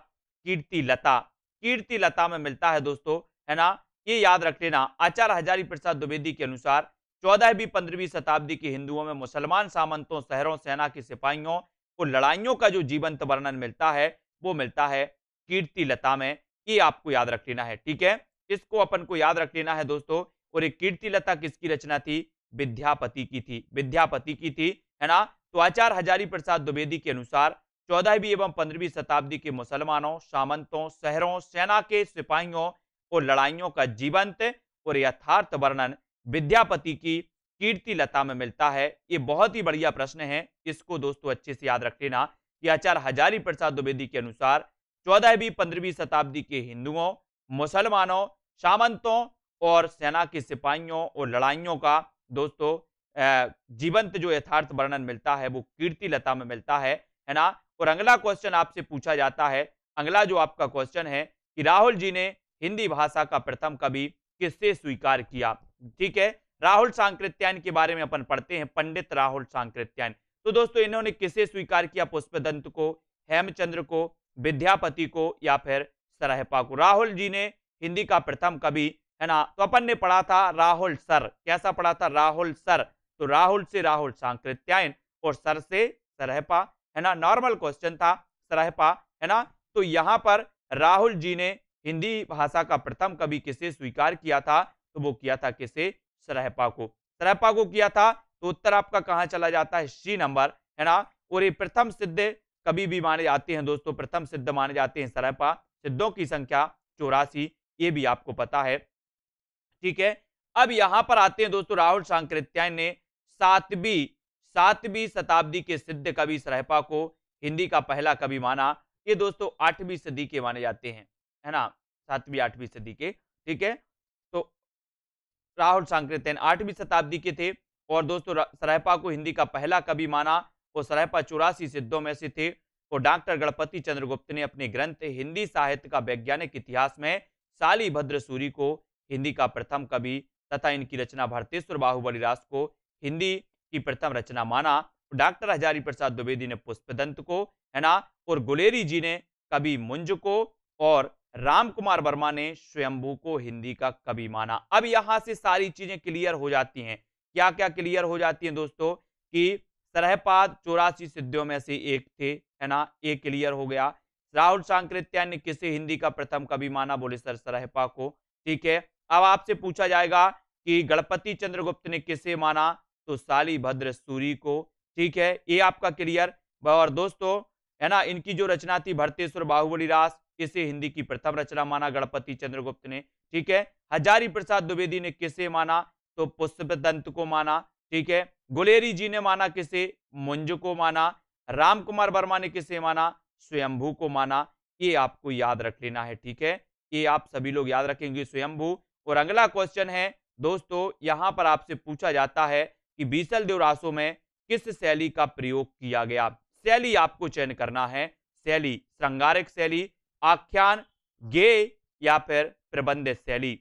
कीर्ति लता कीर्ति लता में मिलता है दोस्तों है ना ये याद रख लेना आचार्य हजारी प्रसाद द्विवेदी के अनुसार चौदहवीं पंद्रहवीं शताब्दी के हिंदुओं में मुसलमान सामंतों शहरों सेना के सिपाहियों को लड़ाइयों का जो जीवंत वर्णन मिलता है वो मिलता है कीर्ति लता में ये आपको याद रख लेना है ठीक है इसको अपन को याद रख लेना है दोस्तों और ये कीर्ति लता किसकी रचना थी विद्यापति की थी विद्यापति की थी है ना तो आचार्य हजारी प्रसाद द्विवेदी के अनुसार चौदहवीं एवं पंद्रहवीं शताब्दी के मुसलमानों सामंतों शहरों सेना के सिपाहियों और लड़ाइयों का जीवंत और यथार्थ वर्णन विद्यापति की कीर्ति लता में मिलता है ये बहुत ही बढ़िया प्रश्न है इसको दोस्तों अच्छे से याद रख लेना कि आचार्य हजारी प्रसाद द्विवेदी के अनुसार चौदहवीं पंद्रहवीं शताब्दी के हिंदुओं मुसलमानों सामंतों और सेना के सिपाहियों और लड़ाइयों का दोस्तों जीवंत जो यथार्थ वर्णन मिलता है वो कीर्ति लता में मिलता है है ना और अगला क्वेश्चन आपसे पूछा जाता है अगला जो आपका क्वेश्चन है कि राहुल जी ने हिंदी भाषा का प्रथम कवि किससे स्वीकार किया ठीक है राहुल सांकृत्यायन के बारे में अपन पढ़ते हैं पंडित राहुल सांकृत्यायन तो दोस्तों इन्होंने किसे स्वीकार किया पुष्पदंत को हेमचंद्र को विद्यापति को या फिर सरहपा को राहुल जी ने हिंदी का प्रथम कवि है ना तो अपन ने पढ़ा था राहुल सर कैसा पढ़ा था राहुल सर तो राहुल से राहुल सांकृत्यायन और सर से सरहपा है ना नॉर्मल क्वेश्चन था सरहपा है ना तो यहाँ पर राहुल जी ने हिंदी भाषा का प्रथम कवि किसे स्वीकार किया था तो वो किया था किसे सरहपा को सरहपा को किया था तो उत्तर आपका कहाँ चला जाता है सी नंबर है ना और ये प्रथम सिद्ध कभी भी माने जाते हैं दोस्तों प्रथम सिद्ध माने जाते हैं सरहपा सिद्धों की संख्या चौरासी ये भी आपको पता है ठीक है अब यहां पर आते हैं दोस्तों राहुल सांकृत्यायन ने सातवीं सातवीं शताब्दी के सिद्ध कवि सरहपा को हिंदी का पहला कवि माना ये दोस्तों आठवीं सदी के माने जाते हैं है ना सातवीं आठवीं सदी के ठीक है तो राहुल सांकृत्यन आठवीं शताब्दी के थे और दोस्तों सरहपा को हिंदी का पहला कवि माना वो सरहपा चौरासी सिद्धों में से थे और डॉक्टर गणपति चंद्रगुप्त ने अपने ग्रंथ हिंदी साहित्य का वैज्ञानिक इतिहास में साली भद्र सूरी को हिंदी का प्रथम कवि तथा इनकी रचना भारतेश्वर बाहुबली रास को हिंदी की प्रथम रचना माना तो डॉक्टर हजारी प्रसाद द्विवेदी ने पुष्प दंत को है ना और गुलेरी जी ने कवि मुंज को और राम कुमार वर्मा ने स्वयंभू को हिंदी का कवि माना अब यहां से सारी चीजें क्लियर हो जाती हैं क्या क्या क्लियर हो जाती हैं दोस्तों कि सरहपाद चौरासी सिद्धियों में से एक थे है ना ये क्लियर हो गया राहुल सांकृत्या ने किसे हिंदी का प्रथम कवि माना बोले सर सरहपा को ठीक है अब आपसे पूछा जाएगा कि गणपति चंद्रगुप्त ने किसे माना तो सालीभद्र सूरी को ठीक है ये आपका क्लियर और दोस्तों है ना इनकी जो रचना थी भरतेश्वर बाहुबली रास किसे हिंदी की प्रथम रचना माना गणपति चंद्रगुप्त ने ठीक है हजारी प्रसाद द्विवेदी ने किसे माना तो दंत को माना ठीक है गुलेरी जी ने माना किसे मुंज को माना राम कुमार वर्मा ने किसे माना स्वयंभू को माना ये आपको याद रख लेना है ठीक है ये आप सभी लोग याद रखेंगे स्वयंभू और अगला क्वेश्चन है दोस्तों यहां पर आपसे पूछा जाता है कि बीसल देवरासो में किस शैली का प्रयोग किया गया शैली आपको चयन करना है शैली श्रृंगारिक शैली आख्यान गे या फिर प्रबंध शैली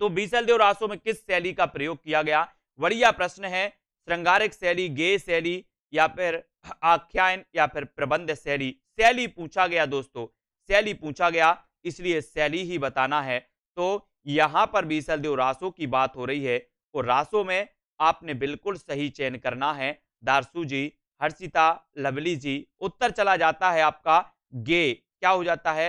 तो बीसल देव में किस शैली का प्रयोग किया गया बढ़िया प्रश्न है श्रृंगारिक शैली गे शैली या फिर आख्यान या फिर प्रबंध शैली शैली पूछा गया दोस्तों शैली पूछा गया इसलिए शैली ही बताना है तो यहाँ पर बीसल देव रासो की बात हो रही है और रासो में आपने बिल्कुल सही चयन करना है दारसू जी हर्षिता लवली जी उत्तर चला जाता है आपका गे क्या हो जाता है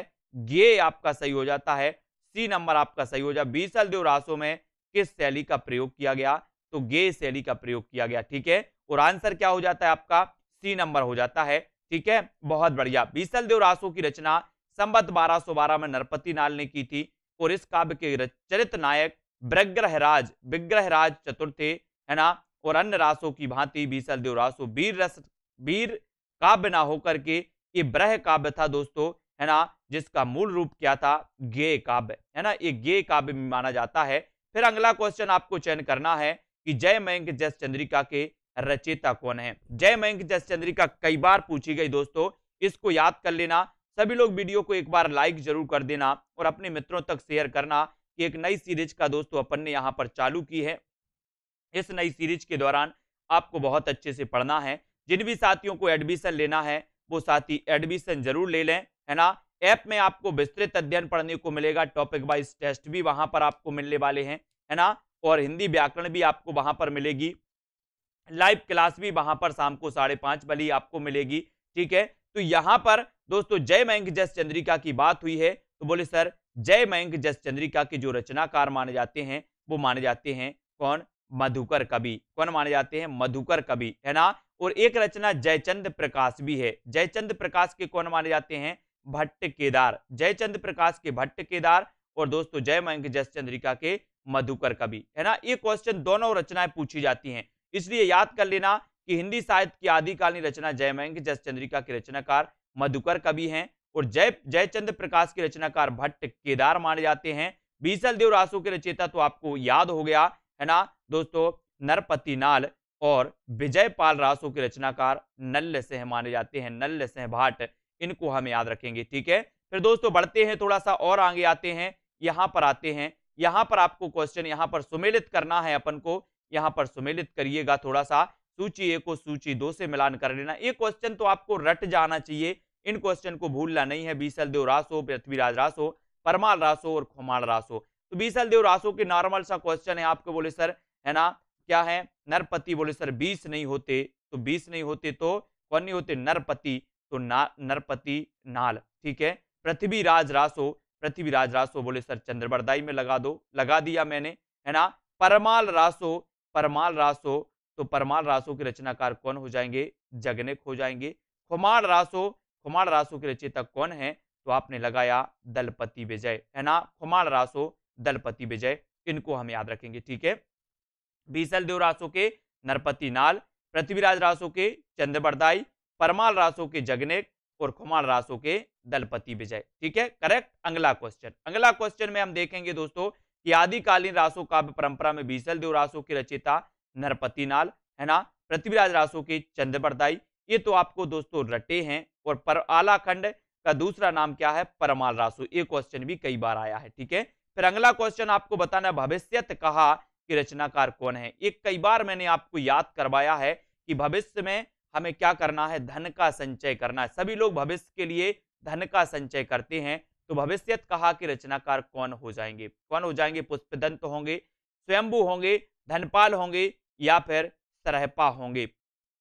गे आपका सही हो जाता है सी नंबर आपका सही हो जाए बीसल देव रासो में किस शैली का प्रयोग किया गया तो गे शैली का प्रयोग किया गया ठीक है और आंसर क्या हो जाता है आपका सी नंबर हो जाता है ठीक है बहुत बढ़िया बीसल देव रासो की रचना संबत बारह में नरपति नाल ने की थी और इस काव्य के चरित नायक ब्रग्रहराज विग्रहराज चतुर्थी है ना और अन्य रासों की भांति बीसल देव रासो वीर रस वीर काव्य ना होकर के ये ब्रह काव्य था दोस्तों है ना जिसका मूल रूप क्या था गे काव्य है ना ये गे काव्य माना जाता है फिर अगला क्वेश्चन आपको चयन करना है कि जय मयंक जस चंद्रिका के रचेता कौन है जय मयंक जस चंद्रिका कई बार पूछी गई दोस्तों इसको याद कर लेना सभी लोग वीडियो को एक बार लाइक जरूर कर देना और अपने मित्रों तक शेयर करना कि एक नई सीरीज का दोस्तों अपन ने यहाँ पर चालू की है इस नई सीरीज के दौरान आपको बहुत अच्छे से पढ़ना है जिन भी साथियों को एडमिशन लेना है वो साथी एडमिशन जरूर ले लें है ना ऐप में आपको विस्तृत अध्ययन पढ़ने को मिलेगा टॉपिक वाइज टेस्ट भी वहां पर आपको मिलने वाले हैं है ना और हिंदी व्याकरण भी आपको वहां पर मिलेगी लाइव क्लास भी वहां पर शाम को साढ़े पांच बजे आपको मिलेगी ठीक है तो यहाँ पर दोस्तों जय मयंक जस चंद्रिका की बात हुई है तो बोले सर जय मयंक जस चंद्रिका के जो रचनाकार माने जाते हैं वो माने जाते हैं कौन मधुकर कवि कौन माने जाते हैं मधुकर कवि है ना और एक रचना जयचंद प्रकाश भी है जयचंद प्रकाश के कौन माने जाते हैं भट्ट केदार जयचंद प्रकाश के भट्ट केदार और दोस्तों जय मयंक जस चंद्रिका के मधुकर कवि है ना ये क्वेश्चन दोनों रचनाएं पूछी जाती हैं इसलिए याद कर लेना कि हिंदी साहित्य की आदिकालीन रचना जय मयंक जस चंद्रिका के रचनाकार मधुकर कवि है और जय जयचंद प्रकाश के रचनाकार भट्ट केदार माने जाते हैं बीसल देव रासो के रचेता तो आपको याद हो गया है ना दोस्तों नरपति नाल और विजयपाल रासो के रचनाकार नल्ल से माने जाते हैं नल्ल से भाट इनको हम याद रखेंगे ठीक है फिर दोस्तों बढ़ते हैं थोड़ा सा और आगे आते हैं यहाँ पर आते हैं यहाँ पर आपको क्वेश्चन यहाँ पर सुमेलित करना है अपन को यहाँ पर सुमेलित करिएगा थोड़ा सा सूची एक को सूची दो से मिलान कर लेना ये क्वेश्चन तो आपको रट जाना चाहिए इन क्वेश्चन को भूलना नहीं है बीसल देव रासो पृथ्वीराज रासो परमाल रासो और खुमाल रासो तो बीसल देव रासो के नॉर्मल सा क्वेश्चन है आपको बोले सर है ना क्या है नरपति बोले सर बीस नहीं होते तो बीस नहीं होते तो कौन नहीं होते नरपति तो ना नरपति नाल ठीक है पृथ्वीराज रासो राज रासो बोले सर चंद्रबरदाई में लगा दो लगा दिया मैंने है ना परमाल रासो परमाल रासो तो परमाल रासो के रचनाकार कौन हो जाएंगे जगनेक हो जाएंगे खुमार रासो खुमार रासो के रचयिता कौन है तो आपने लगाया दलपति विजय है ना खुमार रासो दलपति विजय इनको हम याद रखेंगे ठीक है बीसल देव रासो के नरपति नाल पृथ्वीराज रासो के चंद्रबरदाई परमाल रासो के जगनेक और कुमार रासो के दलपति विजय ठीक है करेक्ट अगला क्वेश्चन अगला क्वेश्चन में हम देखेंगे दोस्तों कि आदिकालीन रासो काव्य परंपरा में बीसल देव रासो की रचिता नरपति नाल है ना पृथ्वीराज रासो के चंद्रबरदाई ये तो आपको दोस्तों रटे हैं और पर आलाखंड का दूसरा नाम क्या है परमाल रासो ये क्वेश्चन भी कई बार आया है ठीक है फिर अगला क्वेश्चन आपको बताना भविष्यत कहा कि रचनाकार कौन है एक कई बार मैंने आपको याद करवाया है कि भविष्य में हमें क्या करना है धन का संचय करना है सभी लोग भविष्य के लिए धन का संचय करते हैं तो भविष्यत कहा कि रचनाकार कौन हो जाएंगे कौन हो जाएंगे पुष्पदंत होंगे स्वयंभू होंगे धनपाल होंगे या फिर सरहपा होंगे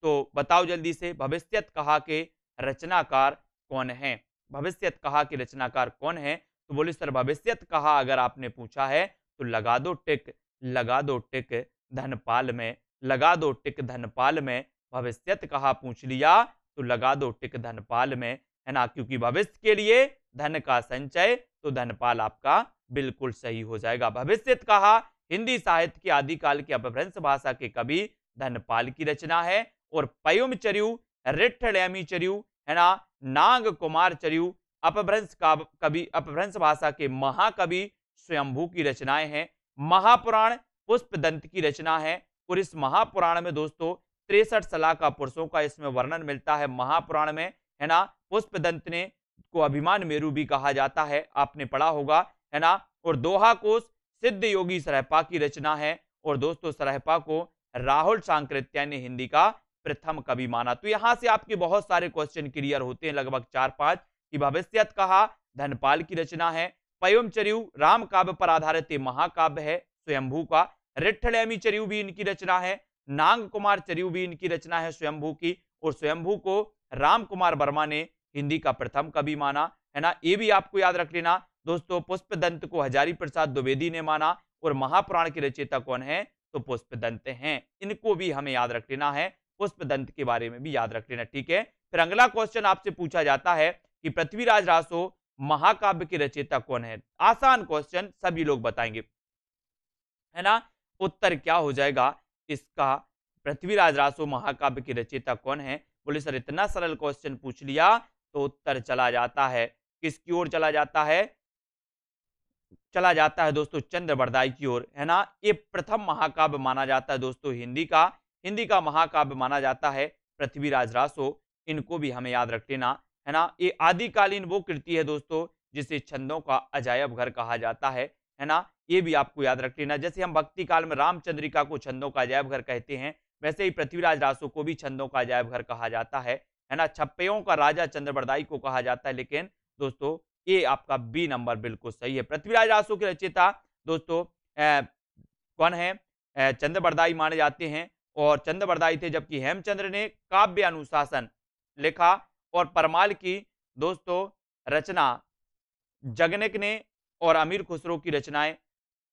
तो बताओ जल्दी से भविष्यत कहा के रचनाकार कौन है भविष्यत कहा कि रचनाकार कौन है तो बोले सर भविष्यत कहा अगर आपने पूछा है तो लगा दो टिक लगा दो टिक धनपाल में लगा दो टिक धनपाल में भविष्यत कहा पूछ लिया तो लगा दो टिक धनपाल में है ना क्योंकि भविष्य के लिए धन का संचय तो धनपाल आपका बिल्कुल सही हो जाएगा भविष्य कहा हिंदी साहित्य के आदिकाल के अपभ्रंश भाषा के कवि धनपाल की रचना है और पयुम चरयु रिठड़यामी चरयु है ना नाग कुमार चरयु अपभ्रंश का कवि अपभ्रंश भाषा के महाकवि स्वयंभू की रचनाएं हैं महापुराण पुष्प दंत की रचना है और इस महापुराण में दोस्तों तिरसठ का पुरुषों का इसमें वर्णन मिलता है महापुराण में है ना पुष्प दंत ने को अभिमान मेरु भी कहा जाता है आपने पढ़ा होगा है ना और दोहा कोष सिद्ध योगी सरहपा की रचना है और दोस्तों सरहपा को राहुल सांकृत्या ने हिंदी का प्रथम कवि माना तो यहां से आपके बहुत सारे क्वेश्चन क्लियर होते हैं लगभग चार पांच कि भविष्यत कहा धनपाल की रचना है पयोमचरयु राम काव्य पर आधारित ये महाकाव्य है स्वयंभू का रिठलयामी चरयु भी इनकी रचना है नांग कुमार चरयु भी इनकी रचना है स्वयंभू की और स्वयंभू को राम कुमार वर्मा ने हिंदी का प्रथम कवि माना है ना ये भी आपको याद रख लेना दोस्तों पुष्प दंत को हजारी प्रसाद द्विवेदी ने माना और महापुराण की रचयिता कौन है तो पुष्प दंत है इनको भी हमें याद रख लेना है पुष्प दंत के बारे में भी याद रख लेना ठीक है फिर अगला क्वेश्चन आपसे पूछा जाता है कि पृथ्वीराज रासो महाकाव्य की रचयिता कौन है आसान क्वेश्चन सभी लोग बताएंगे है ना उत्तर क्या हो जाएगा इसका पृथ्वीराज रासो महाकाव्य की रचयिता कौन है बोले सर इतना सरल क्वेश्चन पूछ लिया तो उत्तर चला जाता है किसकी ओर चला जाता है चला जाता है दोस्तों चंद्र बरदाई की ओर है ना ये प्रथम महाकाव्य माना जाता है दोस्तों हिंदी का हिंदी का महाकाव्य माना जाता है पृथ्वीराज रासो इनको भी हमें याद रख लेना है ना ये आदिकालीन वो कृति है दोस्तों जिसे छंदों का अजायब घर कहा जाता है है ना ये भी आपको याद रख लेना जैसे हम भक्ति काल में रामचंद्रिका को छंदों का अजायब घर कहते हैं वैसे ही पृथ्वीराज रासो को भी छंदों का अजायब घर कहा जाता है है ना छप्पयों का राजा चंद्रबरदाई को कहा जाता है लेकिन दोस्तों ये आपका बी नंबर बिल्कुल सही है पृथ्वीराज रासो की रचयिता दोस्तों कौन है चंद्रबरदाई माने जाते हैं और चंद्रबरदाई थे जबकि हेमचंद्र ने काव्य अनुशासन लिखा और परमाल की दोस्तों रचना जगनक ने और अमीर खुसरो की रचनाएं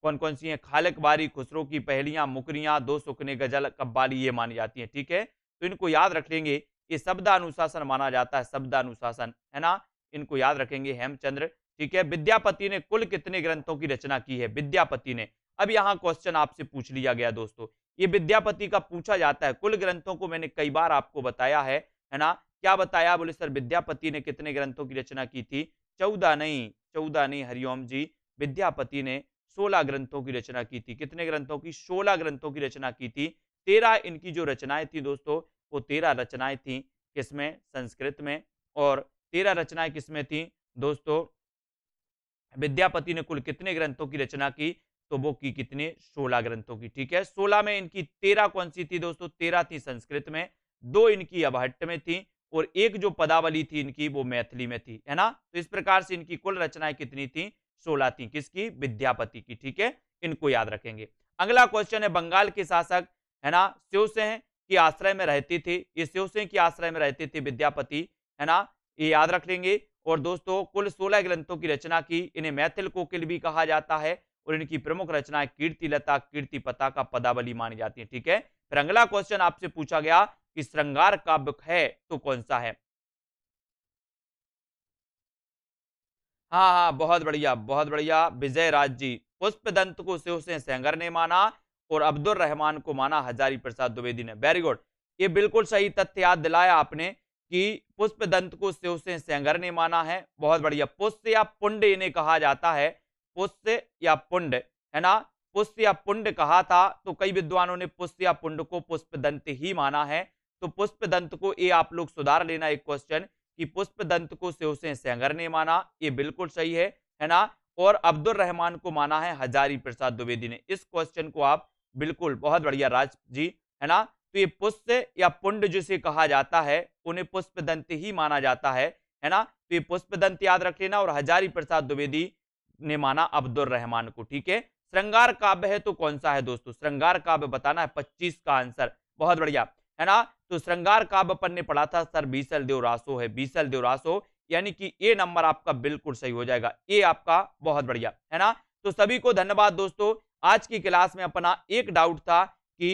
कौन कौन सी हैं खालक बारी खुसरो की पहलियां मुकरियां दो सुकने गजल कब्बाली ये मानी जाती हैं ठीक है तो इनको याद रख लेंगे ये शब्दानुशासन माना जाता है शब्दानुशासन है ना इनको याद रखेंगे हेमचंद्र ठीक है विद्यापति ने कुल कितने ग्रंथों की रचना की है विद्यापति ने अब यहाँ क्वेश्चन आपसे पूछ लिया गया दोस्तों ये विद्यापति का पूछा जाता है कुल ग्रंथों को मैंने कई बार आपको बताया है है ना क्या बताया बोले सर विद्यापति ने कितने ग्रंथों की रचना की थी चौदह नहीं चौदह नहीं हरिओम जी विद्यापति ने सोलह ग्रंथों की रचना की थी कितने ग्रंथों की सोलह ग्रंथों की रचना की थी तेरह इनकी जो रचनाएं थी दोस्तों वो तेरह रचनाएं थी किसमें संस्कृत में और तेरह रचनाएं किसमें थी दोस्तों विद्यापति ने कुल कितने ग्रंथों की रचना की तो वो की कितने सोलह ग्रंथों की ठीक है सोलह में इनकी तेरह कौन सी थी दोस्तों तेरह थी संस्कृत में दो इनकी अभट्ट में थी और एक जो पदावली थी इनकी वो मैथिली में थी है ना तो इस प्रकार से इनकी कुल रचनाएं कितनी थी सोलह थी किसकी विद्यापति की ठीक है इनको याद रखेंगे अगला क्वेश्चन है बंगाल के शासक है ना शिवसेह की आश्रय में रहते थे ये शिवसेन की आश्रय में रहते थे विद्यापति है ना ये याद रख लेंगे और दोस्तों कुल सोलह ग्रंथों की रचना की इन्हें मैथिल कोकिल भी कहा जाता है और इनकी प्रमुख रचना कीर्ति पता का पदावली मानी जाती है ठीक है फिर अगला क्वेश्चन आपसे पूछा गया कि श्रृंगार का है तो कौन सा है हाँ हाँ बहुत बढ़िया बहुत बढ़िया विजय राज जी पुष्प दंत को से सेंगर ने माना और अब्दुल रहमान को माना हजारी प्रसाद द्विवेदी ने वेरी गुड ये बिल्कुल सही तथ्य याद दिलाया आपने कि पुष्प दंत को से सेंगर ने माना है बहुत बढ़िया पुष्प या पुंड इन्हें कहा जाता है पुष्य या पुंड है ना पुष्य या पुंड कहा था तो कई विद्वानों ने पुष्य या पुंड को पुष्प दंत ही माना है तो पुष्प दंत को ये आप लोग सुधार लेना एक क्वेश्चन कि पुष्प दंत को उसे सेंगर ने माना ये बिल्कुल सही है है ना और अब्दुल रहमान को माना है हजारी प्रसाद द्विवेदी ने इस क्वेश्चन को आप बिल्कुल बहुत बढ़िया राज जी है ना तो ये पुष्प या पुंड जिसे कहा जाता है उन्हें पुष्प दंत ही माना जाता है है ना तो ये पुष्प दंत याद रख लेना और हजारी प्रसाद द्विवेदी ने माना अब्दुल रहमान को ठीक है श्रृंगार काव्य है तो कौन सा है दोस्तों श्रृंगार काव्य बताना है पच्चीस का आंसर बहुत बढ़िया है ना तो श्रृंगार काव्य अपन ने पढ़ा था सर बीसल देवरासो है बीसल देवरासो यानी कि ए नंबर आपका बिल्कुल सही हो जाएगा ए आपका बहुत बढ़िया है ना तो सभी को धन्यवाद दोस्तों आज की क्लास में अपना एक डाउट था कि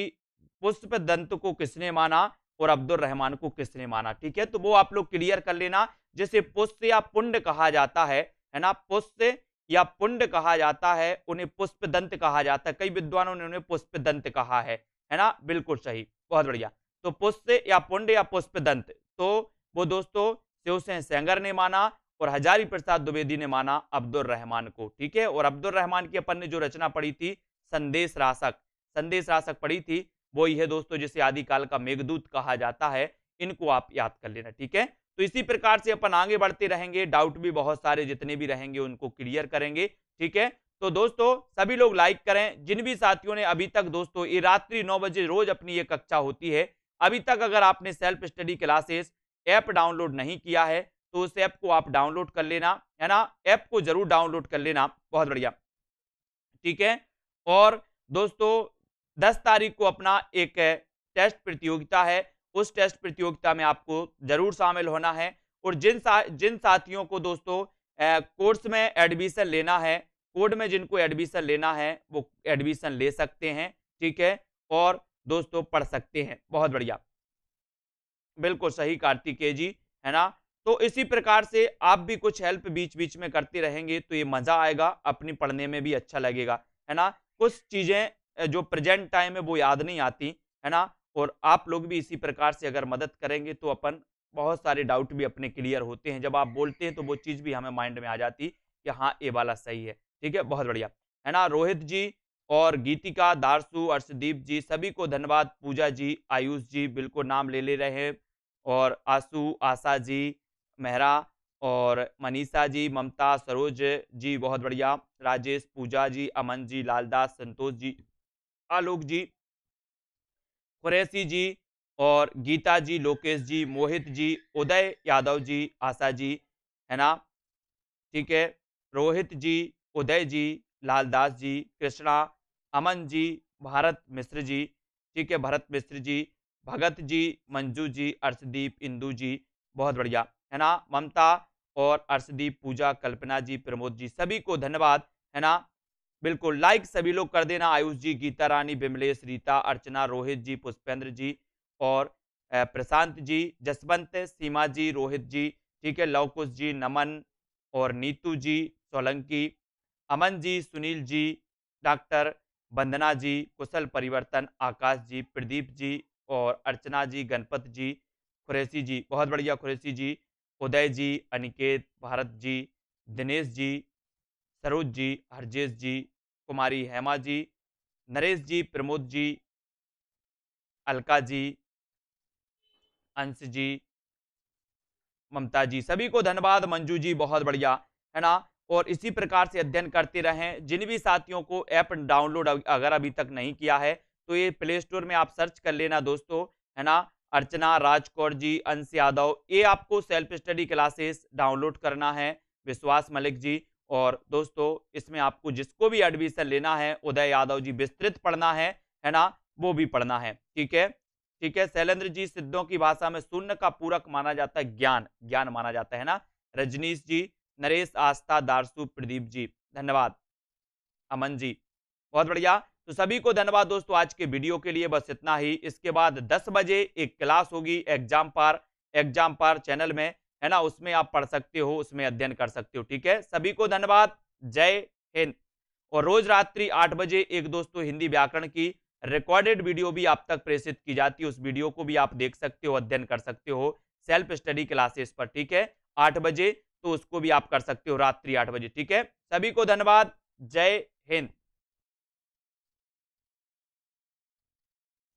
पुष्प दंत को किसने माना और अब्दुल रहमान को किसने माना ठीक है तो वो आप लोग क्लियर कर लेना जैसे पुष्प या पुंड कहा जाता है है ना पुष्प या पुंड कहा जाता है उन्हें पुष्प दंत कहा जाता है कई विद्वानों ने उन्हें पुष्प दंत कहा है है ना बिल्कुल सही बहुत बढ़िया तो पुष्प या पुंड या पुष्प दंत तो वो दोस्तों शिवसेन सेंगर ने माना और हजारी प्रसाद द्विवेदी ने माना अब्दुल रहमान को ठीक है और अब्दुल रहमान की अपन ने जो रचना पढ़ी थी संदेश रासक संदेश रासक पढ़ी थी वो ये दोस्तों जिसे आदिकाल का मेघदूत कहा जाता है इनको आप याद कर लेना ठीक है तो इसी प्रकार से अपन आगे बढ़ते रहेंगे डाउट भी बहुत सारे जितने भी रहेंगे उनको क्लियर करेंगे ठीक है तो दोस्तों सभी लोग लाइक करें जिन भी साथियों ने अभी तक दोस्तों ये रात्रि नौ बजे रोज अपनी ये कक्षा होती है अभी तक अगर आपने self study classes app download नहीं किया है तो उस ऐप को आप डाउनलोड कर लेना है ना ऐप को जरूर डाउनलोड कर लेना बहुत बढ़िया ठीक है और दोस्तों दस तारीख को अपना एक टेस्ट प्रतियोगिता है उस टेस्ट प्रतियोगिता में आपको जरूर शामिल होना है और जिन सा, जिन साथियों को दोस्तों कोर्स में एडमिशन लेना है कोड में जिनको एडमिशन लेना है वो एडमिशन ले सकते हैं ठीक है और दोस्तों पढ़ सकते हैं बहुत बढ़िया बिल्कुल सही कार्तिकेय जी है ना तो इसी प्रकार से आप भी कुछ हेल्प बीच बीच में करते रहेंगे तो ये मज़ा आएगा अपनी पढ़ने में भी अच्छा लगेगा है ना कुछ चीज़ें जो प्रेजेंट टाइम है वो याद नहीं आती है ना और आप लोग भी इसी प्रकार से अगर मदद करेंगे तो अपन बहुत सारे डाउट भी अपने क्लियर होते हैं जब आप बोलते हैं तो वो चीज़ भी हमें माइंड में आ जाती कि हाँ ये वाला सही है ठीक है बहुत बढ़िया है ना रोहित जी और गीतिका दारसू अर्षदीप जी सभी को धन्यवाद पूजा जी आयुष जी बिल्कुल नाम ले ले रहे हैं और आंसू आशा जी मेहरा और मनीषा जी ममता सरोज जी बहुत बढ़िया राजेश पूजा जी अमन जी लालदास संतोष जी आलोक जी कुरैसी जी और गीता जी लोकेश जी मोहित जी उदय यादव जी आशा जी है ना ठीक है रोहित जी उदय जी लालदास जी कृष्णा अमन जी भारत मिश्र जी ठीक है भरत मिश्र जी भगत जी मंजू जी अर्शदीप इंदू जी बहुत बढ़िया है ना ममता और अर्शदीप पूजा कल्पना जी प्रमोद जी सभी को धन्यवाद है ना बिल्कुल लाइक सभी लोग कर देना आयुष जी गीता रानी बिमलेश रीता अर्चना रोहित जी पुष्पेंद्र जी और प्रशांत जी जसवंत सीमा जी रोहित जी ठीक है लवकुश जी नमन और नीतू जी सोलंकी अमन जी सुनील जी डॉक्टर वंदना जी कुशल परिवर्तन आकाश जी प्रदीप जी और अर्चना जी गणपत जी खुरैसी जी बहुत बढ़िया खुरैसी जी उदय जी अनिकेत भारत जी दिनेश जी सरोज जी हरजेश जी कुमारी हेमा जी नरेश जी प्रमोद जी अलका जी अंश जी ममता जी सभी को धन्यवाद मंजू जी बहुत बढ़िया है ना और इसी प्रकार से अध्ययन करते रहें जिन भी साथियों को ऐप डाउनलोड अगर अभी तक नहीं किया है तो ये प्ले स्टोर में आप सर्च कर लेना दोस्तों है ना अर्चना राजकौर जी अंश यादव ये आपको सेल्फ स्टडी क्लासेस डाउनलोड करना है विश्वास मलिक जी और दोस्तों इसमें आपको जिसको भी एडमिशन लेना है उदय यादव जी विस्तृत पढ़ना है है ना वो भी पढ़ना है ठीक है ठीक है शैलेंद्र जी सिद्धों की भाषा में शून्य का पूरक माना जाता है ज्ञान ज्ञान माना जाता है ना रजनीश जी नरेश आस्था दारसू प्रदीप जी धन्यवाद अमन जी बहुत बढ़िया तो सभी को धन्यवाद दोस्तों आज के वीडियो के लिए बस इतना ही इसके बाद 10 बजे एक क्लास होगी एग्जाम पार एग्जाम पार चैनल में है ना उसमें आप पढ़ सकते हो उसमें अध्ययन कर सकते हो ठीक है सभी को धन्यवाद जय हिंद और रोज रात्रि आठ बजे एक दोस्तों हिंदी व्याकरण की रिकॉर्डेड वीडियो भी आप तक प्रेषित की जाती है उस वीडियो को भी आप देख सकते हो अध्ययन कर सकते हो सेल्फ स्टडी क्लासेस पर ठीक है आठ बजे तो उसको भी आप कर सकते हो रात्रि आठ बजे ठीक है सभी को धन्यवाद जय हिंद